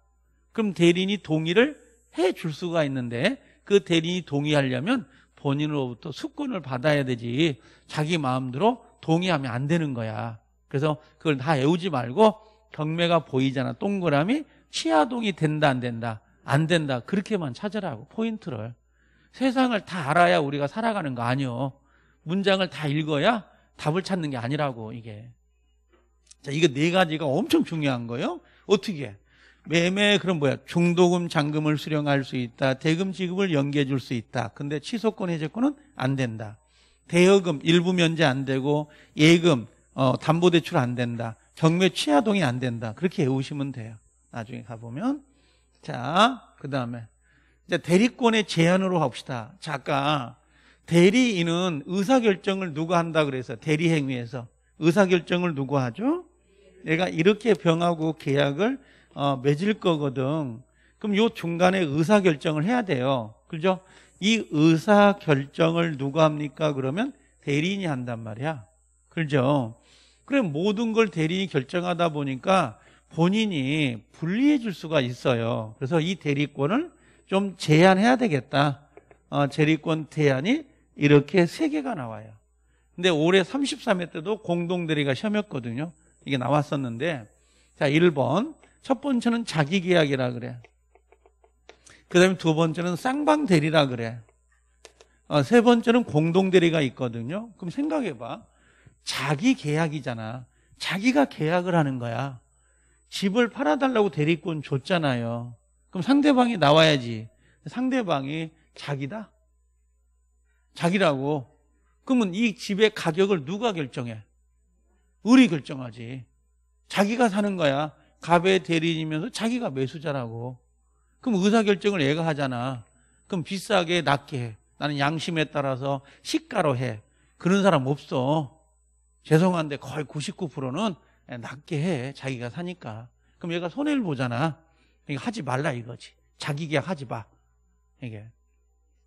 그럼 대리인이 동의를 해 줄 수가 있는데 그 대리인이 동의하려면 본인으로부터 수권을 받아야 되지 자기 마음대로 동의하면 안 되는 거야 그래서 그걸 다 외우지 말고 경매가 보이잖아 동그라미 취하동이 된다 안 된다 안 된다 그렇게만 찾으라고 포인트를 세상을 다 알아야 우리가 살아가는 거 아니요 문장을 다 읽어야 답을 찾는 게 아니라고 이게 자 이거 네 가지가 엄청 중요한 거예요 어떻게 매매 그럼 뭐야 중도금 잔금을 수령할 수 있다 대금 지급을 연기해 줄 수 있다 근데 취소권 해제권은 안 된다 대여금 일부 면제 안 되고 예금 어, 담보대출 안 된다 경매 취하동이 안 된다 그렇게 외우시면 돼요 나중에 가보면. 자, 그 다음에. 이제 대리권의 제한으로 합시다. 자, 아까 대리인은 의사결정을 누가 한다 그래서 대리행위에서 의사결정을 누가 하죠? 내가 이렇게 병하고 계약을 어, 맺을 거거든. 그럼 요 중간에 의사결정을 해야 돼요. 그죠? 이 의사결정을 누가 합니까? 그러면 대리인이 한단 말이야. 그죠? 그래 모든 걸 대리인이 결정하다 보니까 본인이 분리해 줄 수가 있어요. 그래서 이 대리권을 좀 제한해야 되겠다. 어, 대리권제한이 이렇게 세 개가 나와요. 근데 올해 33회 때도 공동대리가 시험했거든요. 이게 나왔었는데 자 1번 첫 번째는 자기계약이라 그래. 그 다음에 두 번째는 쌍방대리라 그래. 어, 세 번째는 공동대리가 있거든요. 그럼 생각해봐. 자기 계약이잖아. 자기가 계약을 하는 거야. 집을 팔아달라고 대리권 줬잖아요. 그럼 상대방이 나와야지. 상대방이 자기다? 자기라고. 그러면 이 집의 가격을 누가 결정해? 을이 결정하지. 자기가 사는 거야. 갑의 대리인이면서 자기가 매수자라고. 그럼 의사결정을 얘가 하잖아. 그럼 비싸게 낮게 해. 나는 양심에 따라서 시가로 해. 그런 사람 없어. 죄송한데 거의 99%는 낮게 예, 해. 자기가 사니까. 그럼 얘가 손해를 보잖아. 그러 하지 말라 이거지. 자기 계약하지 마. 이게.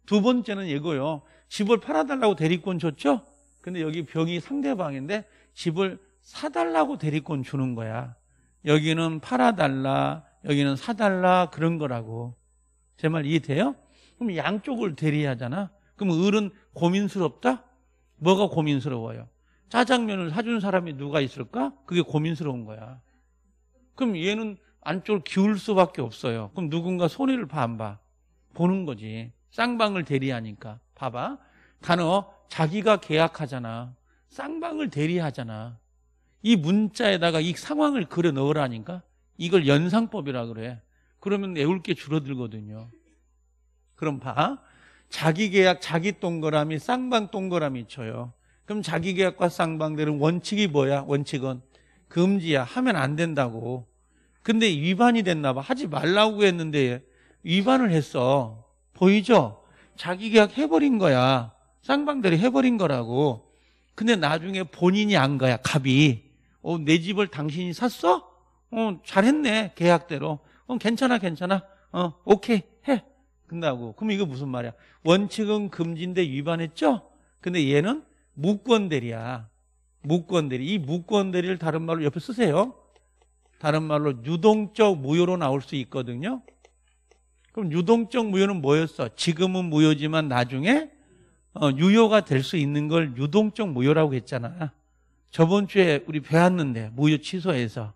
두 번째는 이거요. 집을 팔아달라고 대리권 줬죠? 근데 여기 병이 상대방인데 집을 사달라고 대리권 주는 거야. 여기는 팔아달라, 여기는 사달라 그런 거라고. 제 말 이해돼요? 그럼 양쪽을 대리하잖아. 그럼 을은 고민스럽다? 뭐가 고민스러워요? 짜장면을 사준 사람이 누가 있을까? 그게 고민스러운 거야. 그럼 얘는 안쪽을 기울 수밖에 없어요. 그럼 누군가 손해를 봐, 안 봐? 보는 거지. 쌍방을 대리하니까. 봐봐. 단어, 자기가 계약하잖아. 쌍방을 대리하잖아. 이 문자에다가 이 상황을 그려 넣으라니까? 이걸 연상법이라 그래. 그러면 외울 게 줄어들거든요. 그럼 봐. 자기 계약, 자기 동그라미, 쌍방 동그라미 쳐요. 그럼 자기계약과 쌍방대는 원칙이 뭐야? 원칙은 금지야. 하면 안 된다고. 근데 위반이 됐나 봐. 하지 말라고 했는데 위반을 했어. 보이죠? 자기계약 해버린 거야. 쌍방대를 해버린 거라고. 근데 나중에 본인이 안 거야. 갑이. 어, 내 집을 당신이 샀어? 어, 잘했네. 계약대로. 어, 괜찮아, 괜찮아. 어, 오케이. 해. 끝나고. 그럼 이거 무슨 말이야? 원칙은 금지인데 위반했죠? 근데 얘는 무권대리야. 무권대리. 이 무권대리를 다른 말로 옆에 쓰세요. 다른 말로 유동적 무효로 나올 수 있거든요. 그럼 유동적 무효는 뭐였어? 지금은 무효지만 나중에 어, 유효가 될 수 있는 걸 유동적 무효라고 했잖아. 저번 주에 우리 배웠는데 무효 취소해서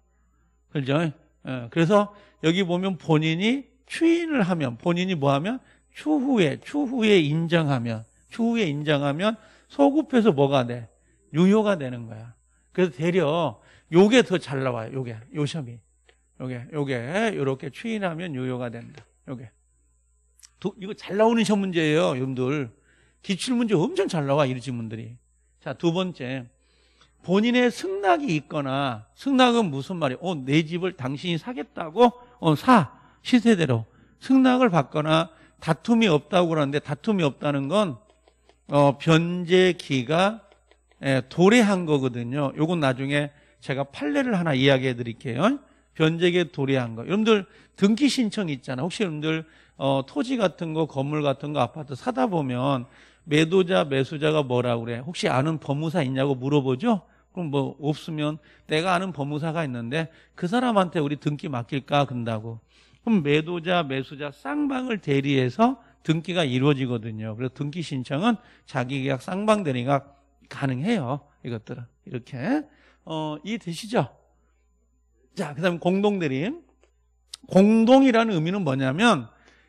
그죠? 어, 그래서 여기 보면 본인이 추인을 하면 본인이 뭐 하면 추후에 추후에 인정하면 추후에 인정하면 소급해서 뭐가 돼? 유효가 되는 거야. 그래서 되려 요게 더 잘 나와요. 요게 요시험이 요게 요게 요렇게 추인하면 유효가 된다. 요게 도, 이거 잘 나오는 시험 문제예요, 여러분들. 기출 문제 엄청 잘 나와 이런 질문들이. 자 두 번째 본인의 승낙이 있거나 승낙은 무슨 말이야 어, 내 집을 당신이 사겠다고 어, 사 시세대로 승낙을 받거나 다툼이 없다고 그러는데 다툼이 없다는 건 어, 변제기가 예, 도래한 거거든요. 요건 나중에 제가 판례를 하나 이야기해 드릴게요. 변제기 도래한 거. 여러분들 등기 신청 있잖아. 혹시 여러분들 어, 토지 같은 거, 건물 같은 거, 아파트 사다 보면 매도자, 매수자가 뭐라 그래? 혹시 아는 법무사 있냐고 물어보죠? 그럼 뭐 없으면 내가 아는 법무사가 있는데 그 사람한테 우리 등기 맡길까? 근다고. 그럼 매도자, 매수자 쌍방을 대리해서 등기가 이루어지거든요. 그래서 등기 신청은 자기계약 쌍방대리가 가능해요. 이것들은 이렇게 어, 이해되시죠? 자, 그다음 에 공동대리인 공동이라는 의미는 뭐냐면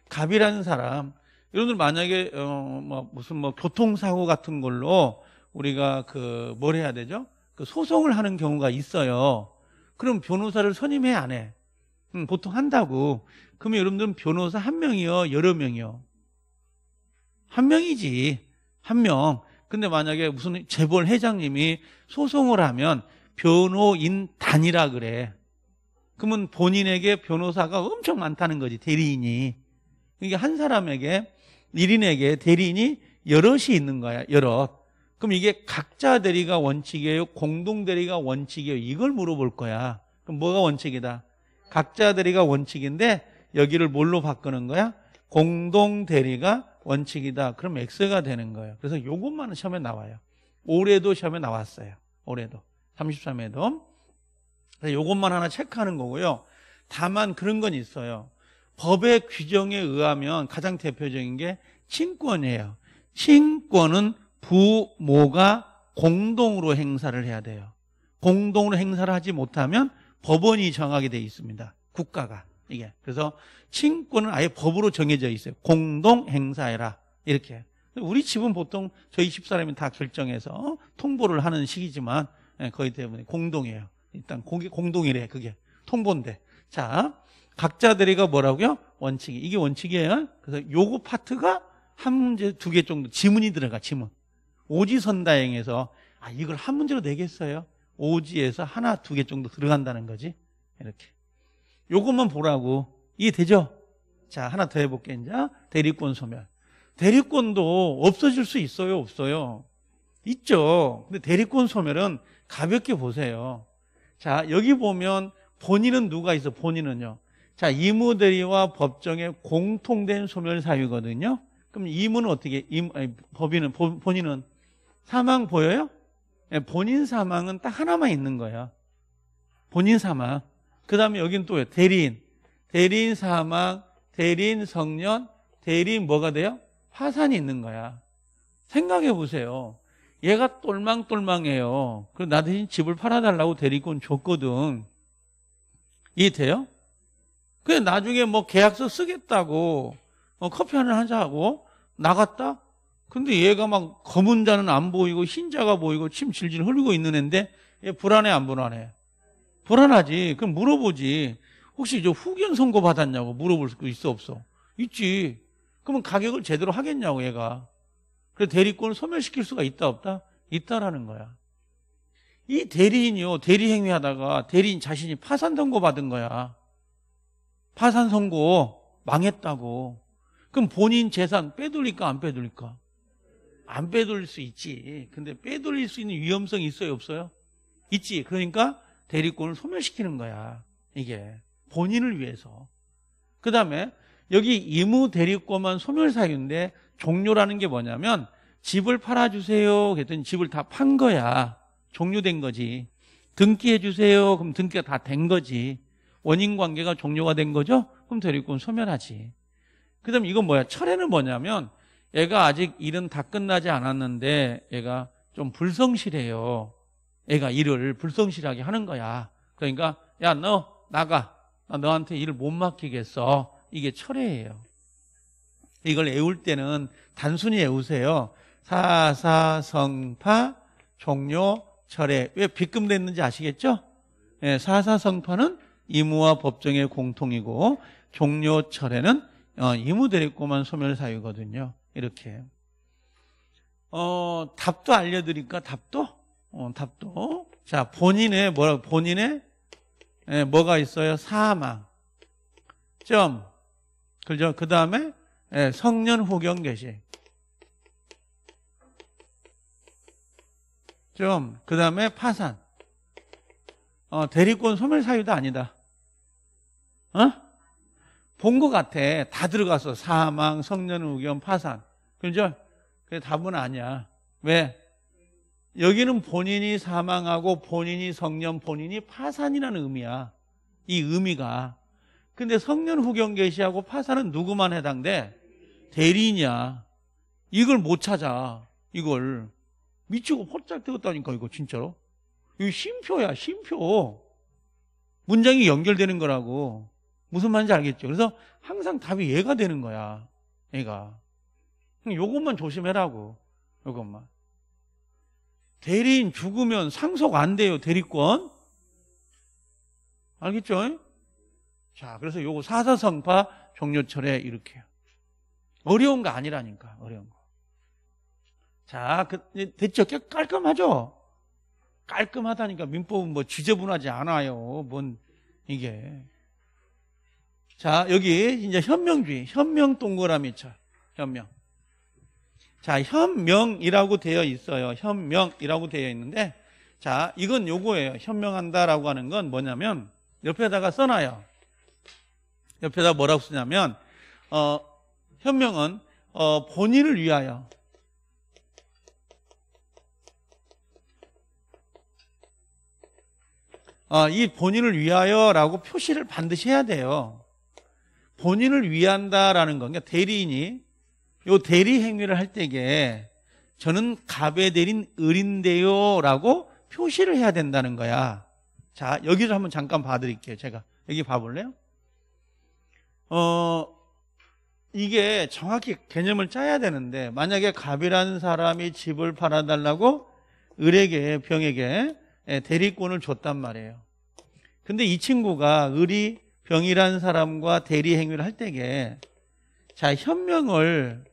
갑이라는 사람 여러분들 만약에 어, 뭐 무슨 뭐 교통사고 같은 걸로 우리가 그 뭘 해야 되죠? 그 소송을 하는 경우가 있어요. 그럼 변호사를 선임해 안 해? 음, 보통 한다고. 그러면 여러분들은 변호사 한 명이요, 여러 명이요. 한 명이지. 한 명. 근데 만약에 무슨 재벌 회장님이 소송을 하면 변호인 단이라 그래. 그러면 본인에게 변호사가 엄청 많다는 거지, 대리인이. 이게 그러니까 한 사람에게, 1인에게 대리인이 여럿이 있는 거야, 여럿. 그럼 이게 각자 대리가 원칙이에요? 공동 대리가 원칙이에요? 이걸 물어볼 거야. 그럼 뭐가 원칙이다? 각자 대리가 원칙인데 여기를 뭘로 바꾸는 거야? 공동 대리가 원칙이다. 그럼 X가 되는 거예요. 그래서 이것만은 시험에 나와요. 올해도 시험에 나왔어요. 올해도. 33회도. 이것만 하나 체크하는 거고요. 다만 그런 건 있어요. 법의 규정에 의하면 가장 대표적인 게 친권이에요. 친권은 부모가 공동으로 행사를 해야 돼요. 공동으로 행사를 하지 못하면 법원이 정하게 돼 있습니다. 국가가. 이게. 그래서 친권은 아예 법으로 정해져 있어요. 공동 행사해라. 이렇게. 우리 집은 보통 저희 집사람이 다 결정해서 어? 통보를 하는 식이지만 거기 때문에 공동이에요. 일단 공 공동이래 그게 통보인데. 자, 각자들이가 뭐라고요? 원칙이. 이게 원칙이에요. 그래서 요거 파트가 한 문제 두 개 정도 지문이 들어가 지문. 오지선다행에서 아 이걸 한 문제로 내겠어요. 오지에서 하나 두 개 정도 들어간다는 거지. 이렇게. 요것만 보라고. 이해되죠? 자, 하나 더 해볼게, 이제. 대리권 소멸. 대리권도 없어질 수 있어요, 없어요? 있죠. 근데 대리권 소멸은 가볍게 보세요. 자, 여기 보면 본인은 누가 있어? 본인은요. 자, 이무대리와 법정의 공통된 소멸 사유거든요. 그럼 이무는 어떻게? 임, 아니, 법인은 보, 본인은 사망 보여요? 예, 본인 사망은 딱 하나만 있는 거예요. 본인 사망. 그 다음에 여긴또 대리인. 대리인 사망, 대리인 성년, 대리인 뭐가 돼요? 화산이 있는 거야. 생각해 보세요. 얘가 똘망똘망해요. 그럼 나 대신 집을 팔아달라고 대리권 줬거든. 이해돼요? 그래 나중에 뭐 계약서 쓰겠다고 어, 커피 한 잔 하자고 나갔다? 근데 얘가 막 검은 자는 안 보이고 흰 자가 보이고 침 질질 흘리고 있는 애인데 얘 불안해 안 불안해? 불안하지. 그럼 물어보지. 혹시 이제 후견 선고 받았냐고 물어볼 수 있어 없어? 있지. 그러면 가격을 제대로 하겠냐고 얘가. 그래서 대리권을 소멸시킬 수가 있다 없다? 있다라는 거야. 이 대리인이요. 대리 행위하다가 대리인 자신이 파산 선고 받은 거야. 파산 선고 망했다고. 그럼 본인 재산 빼돌릴까 안 빼돌릴까? 안 빼돌릴 수 있지. 근데 빼돌릴 수 있는 위험성이 있어요 없어요? 있지. 그러니까 대리권을 소멸시키는 거야. 이게 본인을 위해서. 그 다음에 여기 이무 대리권만 소멸 사유인데 종료라는 게 뭐냐면 집을 팔아주세요. 그랬더니 집을 다 판 거야. 종료된 거지. 등기해주세요. 그럼 등기가 다 된 거지. 원인 관계가 종료가 된 거죠? 그럼 대리권 소멸하지. 그 다음에 이건 뭐야? 철회는 뭐냐면 얘가 아직 일은 다 끝나지 않았는데 얘가 좀 불성실해요. 애가 일을 불성실하게 하는 거야. 그러니까 야 너 나가. 나 너한테 일을 못 맡기겠어. 이게 철회예요. 이걸 외울 때는 단순히 외우세요. 사사성파 종료 철회 왜비금됐는지 아시겠죠? 네, 사사성파는 이무와 법정의 공통이고 종료 철회는 어, 이무 대리꼬만 소멸 사유거든요. 이렇게 어, 답도 알려드릴까? 답도 어, 답도. 자, 본인의 뭐라고 본인의 예, 뭐가 있어요? 사망. 점. 그죠? 그 다음에 예, 성년 후견 개시. 점. 그 다음에 파산. 어, 대리권 소멸 사유도 아니다. 어? 본 것 같아. 다 들어가서 사망, 성년 후견, 파산. 그죠? 그게 답은 아니야. 왜? 여기는 본인이 사망하고 본인이 성년 본인이 파산이라는 의미야. 이 의미가. 근데 성년 후견 개시하고 파산은 누구만 해당돼? 대리인이야. 이걸 못 찾아. 이걸. 미치고 폭짝뜨었다니까 이거 진짜로. 이거 심표야, 심표. 문장이 연결되는 거라고. 무슨 말인지 알겠죠? 그래서 항상 답이 얘가 되는 거야. 얘가. 요것만 조심해라고. 요것만. 대리인 죽으면 상속 안 돼요, 대리권. 알겠죠? 자, 그래서 요거 사사성파 종료철에 이렇게. 어려운 거 아니라니까, 어려운 거. 자, 그, 됐죠? 깔끔하죠? 깔끔하다니까 민법은 뭐 지저분하지 않아요. 뭔, 이게. 자, 여기 이제 현명주의, 현명 동그라미 차. 현명. 자, 현명이라고 되어 있어요. 현명이라고 되어 있는데, 자, 이건 요거예요. 현명한다라고 하는 건 뭐냐면, 옆에다가 써놔요. 옆에다 뭐라고 쓰냐면, 어, 현명은, 어, 본인을 위하여. 어, 이 본인을 위하여라고 표시를 반드시 해야 돼요. 본인을 위한다라는 건, 그러니까 대리인이 요 대리 행위를 할 때에 저는 갑의 대리인 을인데요 라고 표시를 해야 된다는 거야 자여기서 한번 잠깐 봐드릴게요 제가 여기 봐볼래요? 어 이게 정확히 개념을 짜야 되는데 만약에 갑이라는 사람이 집을 팔아달라고 을에게 병에게 예, 대리권을 줬단 말이에요 근데 이 친구가 을이 병이라는 사람과 대리 행위를 할 때에 자 현명을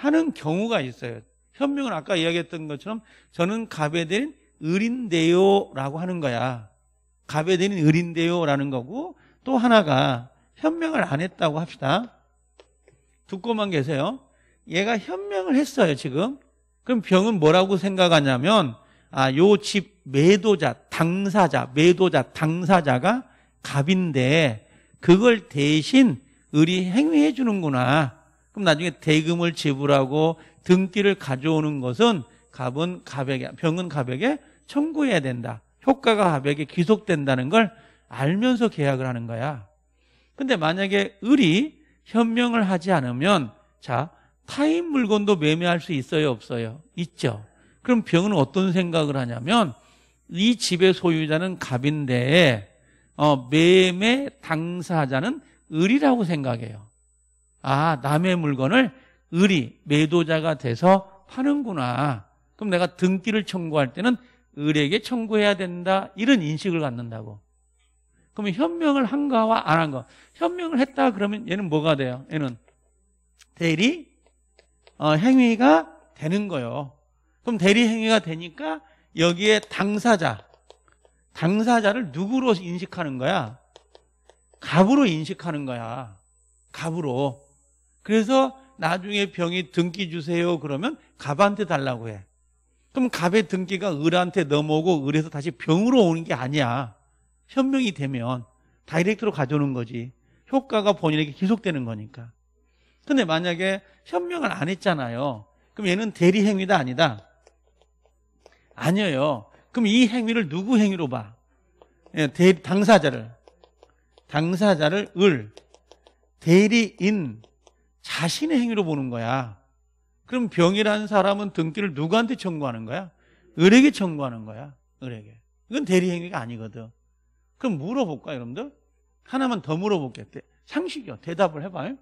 하는 경우가 있어요. 현명은 아까 이야기했던 것처럼 저는 갑에 대한 을인데요라고 하는 거야. 갑에 대한 을인데요라는 거고 또 하나가 현명을 안 했다고 합시다. 두꺼만 계세요. 얘가 현명을 했어요, 지금. 그럼 병은 뭐라고 생각하냐면 아, 요 집 매도자, 당사자, 매도자, 당사자가 갑인데 그걸 대신 을이 행위해 주는구나. 그럼 나중에 대금을 지불하고 등기를 가져오는 것은 갑은 갑에게, 병은 갑에게 청구해야 된다. 효과가 갑에게 귀속된다는 걸 알면서 계약을 하는 거야. 근데 만약에 을이 현명을 하지 않으면 자, 타인 물건도 매매할 수 있어요, 없어요? 있죠. 그럼 병은 어떤 생각을 하냐면 이 집의 소유자는 갑인데 어, 매매 당사자는 을이라고 생각해요. 아, 남의 물건을 을이 매도자가 돼서 파는구나. 그럼 내가 등기를 청구할 때는 을에게 청구해야 된다. 이런 인식을 갖는다고. 그러면 현명을 한가와 안 한거 현명을 했다 그러면 얘는 뭐가 돼요? 얘는 대리 어, 행위가 되는 거예요. 그럼 대리 행위가 되니까 여기에 당사자, 당사자를 누구로 인식하는 거야? 갑으로 인식하는 거야. 갑으로. 그래서 나중에 병이 등기 주세요 그러면 갑한테 달라고 해. 그럼 갑의 등기가 을한테 넘어오고 을에서 다시 병으로 오는 게 아니야. 현명이 되면 다이렉트로 가져오는 거지. 효과가 본인에게 계속되는 거니까. 근데 만약에 현명을 안 했잖아요. 그럼 얘는 대리 행위다 아니다. 아니에요. 그럼 이 행위를 누구 행위로 봐? 예, 대, 당사자를 당사자를 을 대리인 자신의 행위로 보는 거야. 그럼 병이라는 사람은 등기를 누구한테 청구하는 거야? 을에게 청구하는 거야. 을에게. 이건 대리행위가 아니거든. 그럼 물어볼까, 여러분들? 하나만 더 물어볼게. 상식이요. 대답을 해봐요.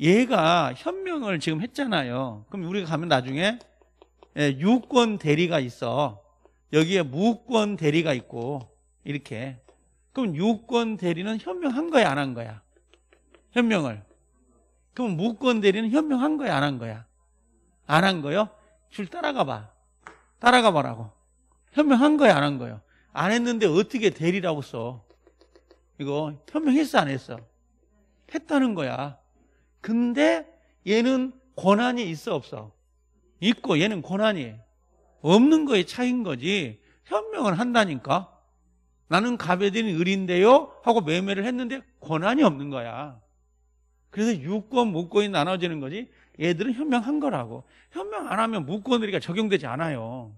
얘가 현명을 지금 했잖아요. 그럼 우리가 가면 나중에 예, 유권 대리가 있어. 여기에 무권 대리가 있고 이렇게. 그럼 유권 대리는 현명한 거야, 안 한 거야? 현명을. 그럼 무권 대리는 현명한 거야, 안 한 거야? 안 한 거요? 줄 따라가 봐. 따라가 봐라고. 현명한 거야, 안 한 거요? 안 했는데 어떻게 대리라고 써? 이거 현명했어, 안 했어? 했다는 거야. 근데 얘는 권한이 있어, 없어? 있고 얘는 권한이 없는 거에 차인 거지. 현명을 한다니까. 나는 가베 대는 을인데요 하고 매매를 했는데 권한이 없는 거야. 그래서 유권, 무권이 나눠지는 거지 얘들은 현명한 거라고. 현명 안 하면 무권으리가 적용되지 않아요.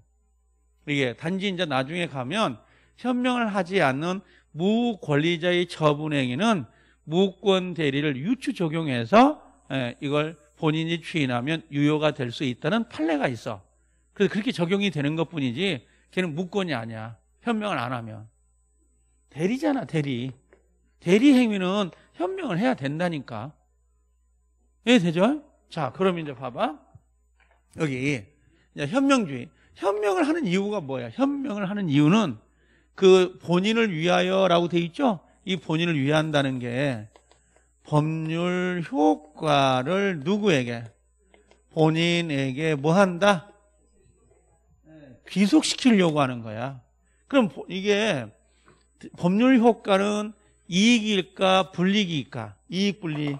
이게 단지 이제 나중에 가면 현명을 하지 않는 무권리자의 처분행위는 무권 대리를 유추 적용해서 예, 이걸 본인이 취인하면 유효가 될 수 있다는 판례가 있어. 그래서 그렇게 적용이 되는 것 뿐이지 걔는 무권이 아니야. 현명을 안 하면. 대리잖아, 대리. 대리 행위는 현명을 해야 된다니까. 이해되죠? 예, 자, 그럼 이제 봐봐. 여기 현명주의. 현명을 하는 이유가 뭐야? 현명을 하는 이유는 그 본인을 위하여라고 돼 있죠? 이 본인을 위한다는 게 법률 효과를 누구에게 본인에게 뭐 한다? 귀속시키려고 하는 거야. 그럼 이게 법률 효과는 이익일까 불리기일까 이익 불리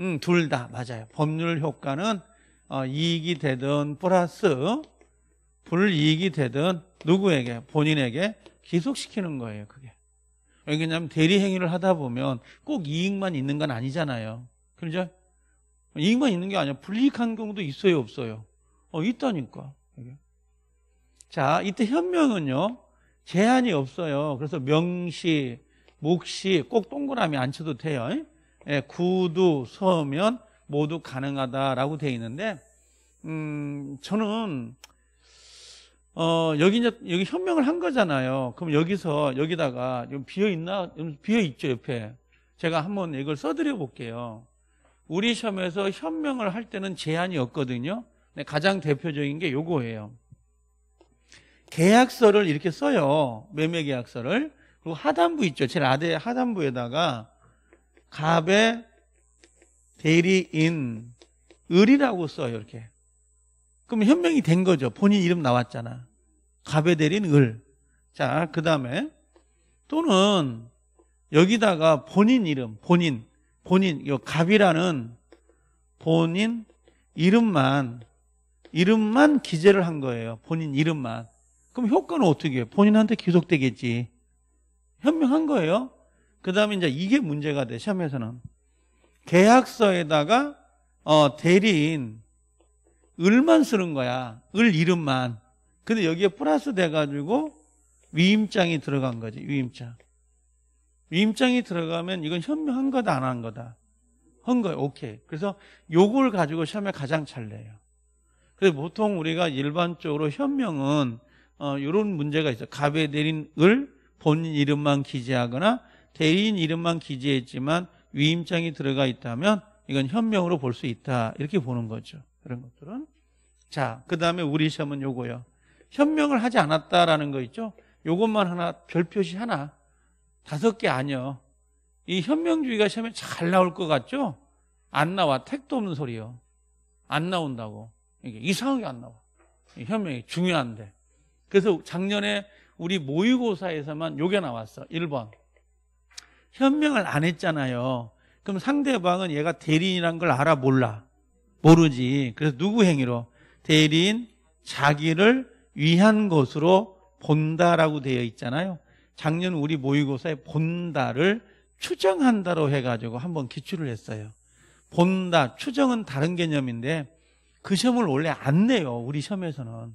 음, 둘다 맞아요. 법률 효과는 어, 이익이 되든 플러스 불이익이 되든 누구에게 본인에게 계속시키는 거예요. 그게 왜냐면 대리 행위를 하다 보면 꼭 이익만 있는 건 아니잖아요. 그죠? 이익만 있는 게 아니야. 불이익한 경우도 있어요, 없어요? 어, 있다니까. 자, 이때 현명은요, 제한이 없어요. 그래서 명시, 묵시 꼭 동그라미 안 쳐도 돼요. 예, 구두, 서면 모두 가능하다라고 되어 있는데 음, 저는 어, 여기 이제 여기 현명을 한 거잖아요. 그럼 여기서 여기다가 좀 비어 있나? 비어 있죠 옆에. 제가 한번 이걸 써드려 볼게요. 우리 시험에서 현명을 할 때는 제한이 없거든요. 가장 대표적인 게 요거예요. 계약서를 이렇게 써요. 매매 계약서를. 그리고 하단부 있죠. 제일 아래 하단부에다가 갑의 대리인 을이라고 써요 이렇게 그럼 현명이 된 거죠 본인 이름 나왔잖아 갑의 대리인 을자 그 다음에 또는 여기다가 본인 이름 본인 본인 요 갑이라는 본인 이름만 이름만 기재를 한 거예요 본인 이름만 그럼 효과는 어떻게 해요 본인한테 계속되겠지 현명한 거예요 그 다음에 이제 이게 문제가 돼, 시험에서는. 계약서에다가, 어, 대리인, 을만 쓰는 거야. 을 이름만. 근데 여기에 플러스 돼가지고 위임장이 들어간 거지, 위임장. 위임장이 들어가면 이건 현명한 거다, 안 한 거다. 한거야 오케이. 그래서 요걸 가지고 시험에 가장 잘 내요. 그래서 보통 우리가 일반적으로 현명은 어, 이런 문제가 있어요. 갑에 내린 을 본인 이름만 기재하거나 대인 이름만 기재했지만 위임장이 들어가 있다면 이건 현명으로 볼 수 있다 이렇게 보는 거죠 그런 것들은 자그 다음에 우리 시험은 요거요 현명을 하지 않았다라는 거 있죠 요것만 하나 별표시 하나 다섯 개 아니요 이 현명주의가 시험에 잘 나올 것 같죠 안 나와 택도 없는 소리요 안 나온다고 이게 이상하게 안 나와 현명이 중요한데 그래서 작년에 우리 모의고사에서만 요게 나왔어 1번 현명을 안 했잖아요. 그럼 상대방은 얘가 대리인이란 걸 알아 몰라 모르지. 그래서 누구 행위로 대리인 자기를 위한 것으로 본다라고 되어 있잖아요. 작년 우리 모의고사에 본다를 추정한다로 해가지고 한번 기출을 했어요. 본다, 추정은 다른 개념인데 그 시험을 원래 안 내요. 우리 시험에서는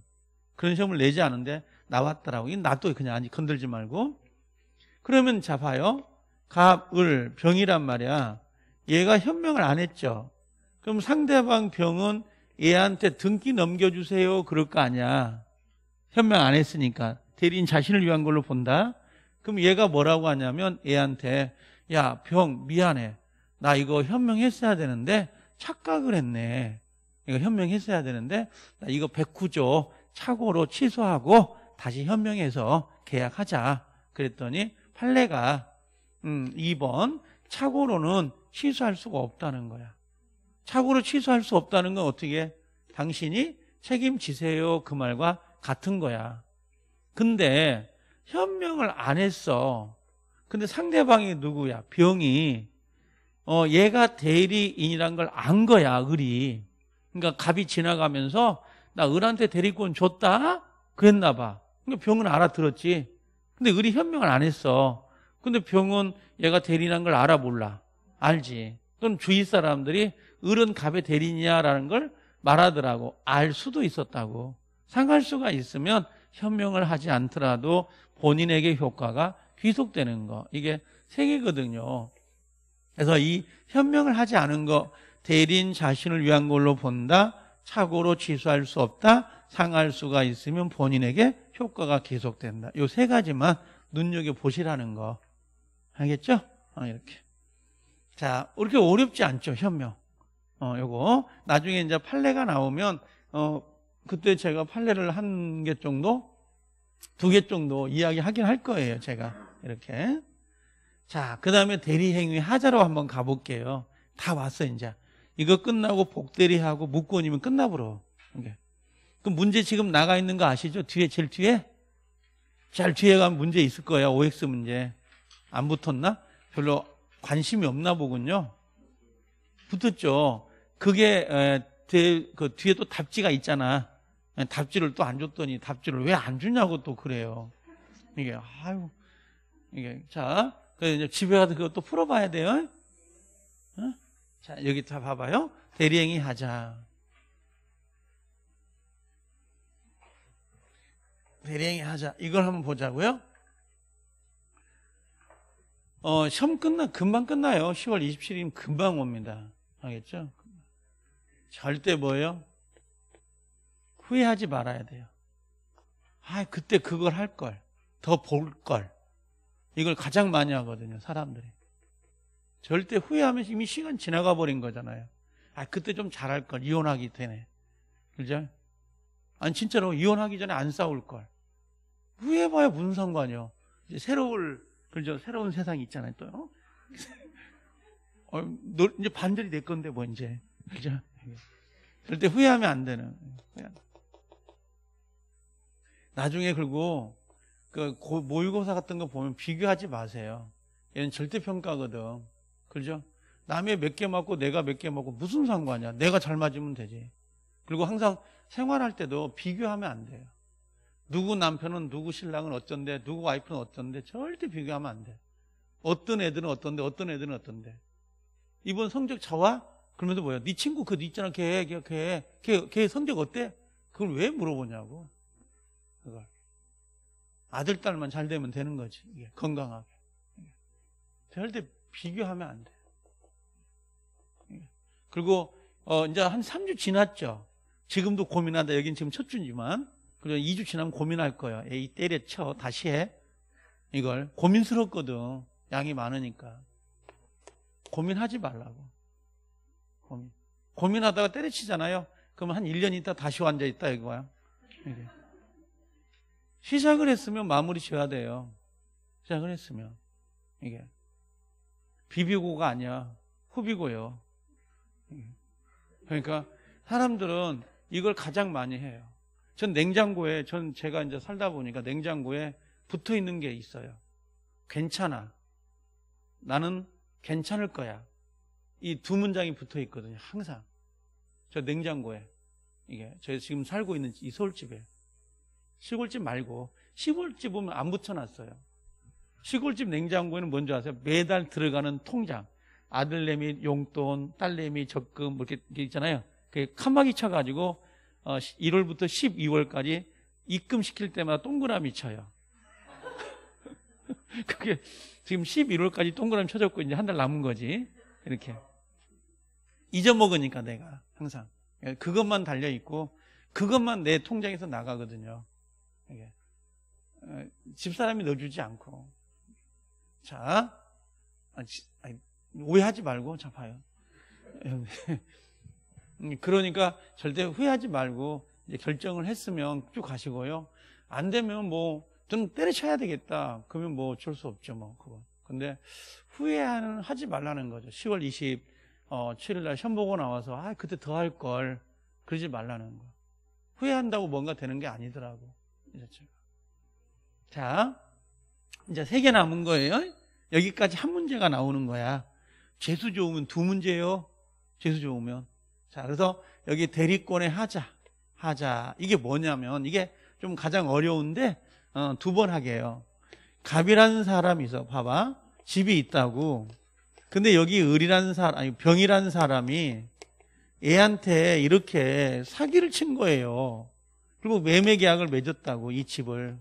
그런 시험을 내지 않은데 나왔더라고이나도 그냥 아니 건들지 말고. 그러면 자 봐요. 갑, 을, 병이란 말이야. 얘가 현명을 안 했죠. 그럼 상대방 병은 얘한테 등기 넘겨주세요. 그럴 거 아니야. 현명 안 했으니까. 대리인 자신을 위한 걸로 본다. 그럼 얘가 뭐라고 하냐면 얘한테 야, 병, 미안해. 나 이거 현명했어야 되는데 착각을 했네. 이거 현명했어야 되는데 나 이거 109조 착오로 취소하고 다시 현명해서 계약하자. 그랬더니 판례가 음, 2번 착오로는 취소할 수가 없다는 거야. 착오로 취소할 수 없다는 건 어떻게 당신이 책임지세요 그 말과 같은 거야. 근데 현명을 안 했어. 근데 상대방이 누구야? 병이 어 얘가 대리인이란 걸안 거야 을이. 그러니까 갑이 지나가면서 나 을한테 대리권 줬다 그랬나 봐. 그러니까 병은 알아들었지. 근데 을이 현명을 안 했어. 근데 병은 얘가 대리라는 걸 알아 몰라? 알지. 그럼 주위 사람들이 을은 갑의 대리냐라는 걸 말하더라고. 알 수도 있었다고. 상할수가 있으면 현명을 하지 않더라도 본인에게 효과가 귀속되는 거. 이게 세 개거든요. 그래서 이 현명을 하지 않은 거 대리인 자신을 위한 걸로 본다. 착오로 취소할 수 없다. 상할 수가 있으면 본인에게 효과가 계속된다. 요 세 가지만 눈여겨 보시라는 거. 알겠죠? 어, 이렇게. 자, 이렇게 어렵지 않죠, 현명. 어, 요거. 나중에 이제 판례가 나오면, 어, 그때 제가 판례를 한 개 정도? 두 개 정도 이야기 하긴 할 거예요, 제가. 이렇게. 자, 그 다음에 대리행위 하자로 한번 가볼게요. 다 왔어, 이제. 이거 끝나고 복대리하고 묵권이면 끝나버려. 그 문제 지금 나가 있는 거 아시죠? 뒤에, 제일 뒤에? 잘 뒤에 가면 문제 있을 거예요 OX 문제. 안 붙었나? 별로 관심이 없나 보군요. 붙었죠. 그게 그 뒤에 또 답지가 있잖아. 답지를 또 안 줬더니 답지를 왜 안 주냐고 또 그래요. 이게 아유 이게 자 그 이제 집에 가서 그것도 풀어봐야 돼요. 자 여기 다 봐봐요. 대리행위 하자. 대리행위 하자. 이걸 한번 보자고요. 어, 시험 끝나, 금방 끝나요. 10월 27일이면 금방 옵니다. 알겠죠? 절대 뭐예요? 후회하지 말아야 돼요. 아, 그때 그걸 할 걸. 더 볼 걸. 이걸 가장 많이 하거든요, 사람들이. 절대 후회하면 이미 시간 지나가 버린 거잖아요. 아, 그때 좀 잘할 걸. 이혼하기 전에. 그죠? 아니, 진짜로 이혼하기 전에 안 싸울 걸. 후회해봐야 무슨 상관이요. 이제 새로울 그죠? 렇 새로운 세상이 있잖아요, 또. 어, 너, 이제 반절이 내 건데, 뭐, 이제. 그죠? 절대 후회하면 안 되는. 나중에 그리고, 그, 모의고사 같은 거 보면 비교하지 마세요. 얘는 절대평가거든. 그죠? 남의 몇 개 맞고 내가 몇 개 맞고 무슨 상관이야. 내가 잘 맞으면 되지. 그리고 항상 생활할 때도 비교하면 안 돼요. 누구 남편은 누구 신랑은 어쩐데 누구 와이프는 어쩐데 절대 비교하면 안 돼. 어떤 애들은 어떤데 어떤 애들은 어떤데. 이번 성적 차와 그러면서 뭐야? 네 친구 그거 네 있잖아. 걔, 걔, 걔, 걔, 걔 성적 어때? 그걸 왜 물어보냐고. 그걸 아들 딸만 잘 되면 되는 거지. 건강하게. 절대 비교하면 안 돼. 그리고 어, 이제 한 3주 지났죠. 지금도 고민한다. 여긴 지금 첫 주지만 그리고 2주 지나면 고민할 거야. 에이, 예, 때려쳐. 다시 해. 이걸. 고민스럽거든. 양이 많으니까. 고민하지 말라고. 고민. 고민하다가 때려치잖아요. 그러면 한 1년 있다 다시 앉아있다 이거야. 이게. 시작을 했으면 마무리 지어야 돼요. 시작을 했으면. 이게. 비비고가 아니야. 후비고요. 그러니까 사람들은 이걸 가장 많이 해요. 전 냉장고에 전 제가 이제 살다 보니까 냉장고에 붙어 있는 게 있어요. 괜찮아. 나는 괜찮을 거야. 이 두 문장이 붙어 있거든요. 항상 저 냉장고에 이게 저희 지금 살고 있는 이 서울집에 시골집 말고 시골집 보면 안 붙여놨어요. 시골집 냉장고에는 뭔지 아세요? 매달 들어가는 통장. 아들내미 용돈, 딸내미 적금 뭐 이렇게 있잖아요. 그 칸막이 쳐가지고 1월부터 어, 12월까지 입금시킬 때마다 동그라미 쳐요. 그게 지금 11월까지 동그라미 쳐졌고 이제 한 달 남은 거지. 이렇게. 잊어먹으니까 내가 항상. 예, 그것만 달려있고 그것만 내 통장에서 나가거든요. 이게. 어, 집사람이 넣어주지 않고. 자, 아, 오해하지 말고, 자, 봐요. 음, 그러니까 절대 후회하지 말고 결정을 했으면 쭉 가시고요. 안 되면 뭐 좀 때려쳐야 되겠다. 그러면 뭐 어쩔 수 없죠, 뭐 그건. 근데 후회하는 하지 말라는 거죠. 10월 27일 어, 날 시험 보고 나와서 아 그때 더 할 걸 그러지 말라는 거. 후회한다고 뭔가 되는 게 아니더라고. 자 자, 이제 세 개 남은 거예요. 여기까지 한 문제가 나오는 거야. 재수 좋으면 두 문제요. 재수 좋으면 자, 그래서 여기 대리권의 하자, 하자. 이게 뭐냐면 이게 좀 가장 어려운데 어, 두 번 하게 요 갑이라는 사람이 있어. 봐봐. 집이 있다고. 근데 여기 을이라는 사람, 아니 병이라는 사람이 애한테 이렇게 사기를 친 거예요. 그리고 매매 계약을 맺었다고 이 집을.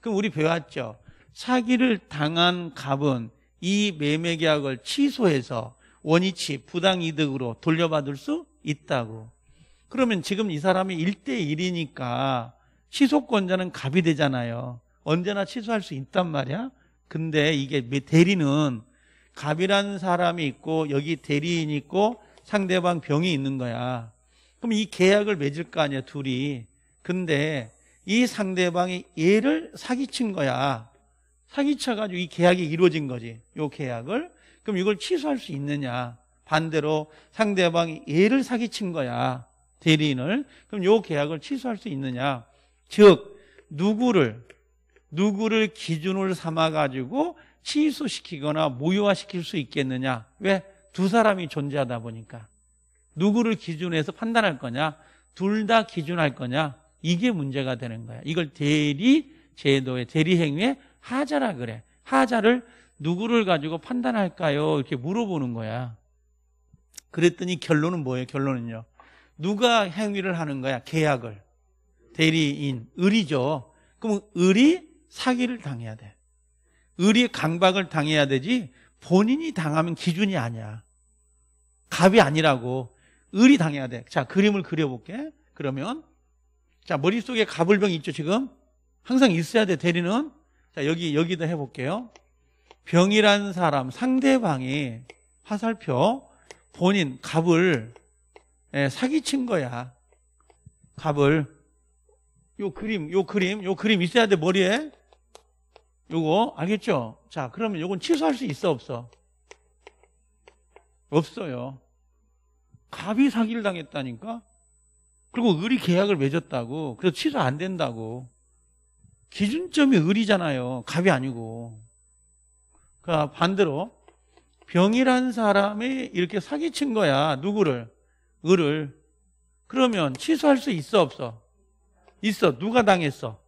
그럼 우리 배웠죠. 사기를 당한 갑은 이 매매 계약을 취소해서 원위치 부당이득으로 돌려받을 수 있다고. 그러면 지금 이 사람이 1대1이니까 취소권자는 갑이 되잖아요. 언제나 취소할 수 있단 말이야. 근데 이게 대리는 갑이라는 사람이 있고 여기 대리인 있고 상대방 병이 있는 거야. 그럼 이 계약을 맺을 거 아니야, 둘이. 근데 이 상대방이 얘를 사기친 거야. 사기쳐가지고 이 계약이 이루어진 거지. 요 계약을. 그럼 이걸 취소할 수 있느냐. 반대로 상대방이 얘를 사기친 거야. 대리인을. 그럼 이 계약을 취소할 수 있느냐? 즉, 누구를, 누구를 기준을 삼아가지고 취소시키거나 무효화시킬 수 있겠느냐? 왜? 두 사람이 존재하다 보니까. 누구를 기준해서 판단할 거냐? 둘 다 기준할 거냐? 이게 문제가 되는 거야. 이걸 대리 제도의 대리 행위의 하자라 그래. 하자를 누구를 가지고 판단할까요? 이렇게 물어보는 거야. 그랬더니 결론은 뭐예요? 결론은요. 누가 행위를 하는 거야? 계약을. 대리인, 을이죠. 그럼 을이 사기를 당해야 돼. 을이 강박을 당해야 되지 본인이 당하면 기준이 아니야. 갑이 아니라고. 을이 당해야 돼. 자, 그림을 그려볼게. 그러면. 자, 머릿속에 갑을병 있죠, 지금? 항상 있어야 돼, 대리는. 자, 여기, 여기다 해볼게요. 병이란 사람, 상대방이 화살표, 본인 갑을 예, 사기친 거야. 갑을 요 그림, 요 그림, 요 그림 있어야 돼 머리에. 요거 알겠죠? 자, 그러면 요건 취소할 수 있어 없어? 없어요. 갑이 사기를 당했다니까. 그리고 의리 계약을 맺었다고. 그래서 취소 안 된다고. 기준점이 의리잖아요. 갑이 아니고. 그러니까 반대로 병이란 사람이 이렇게 사기친 거야. 누구를? 을을. 그러면 취소할 수 있어 없어? 있어. 누가 당했어?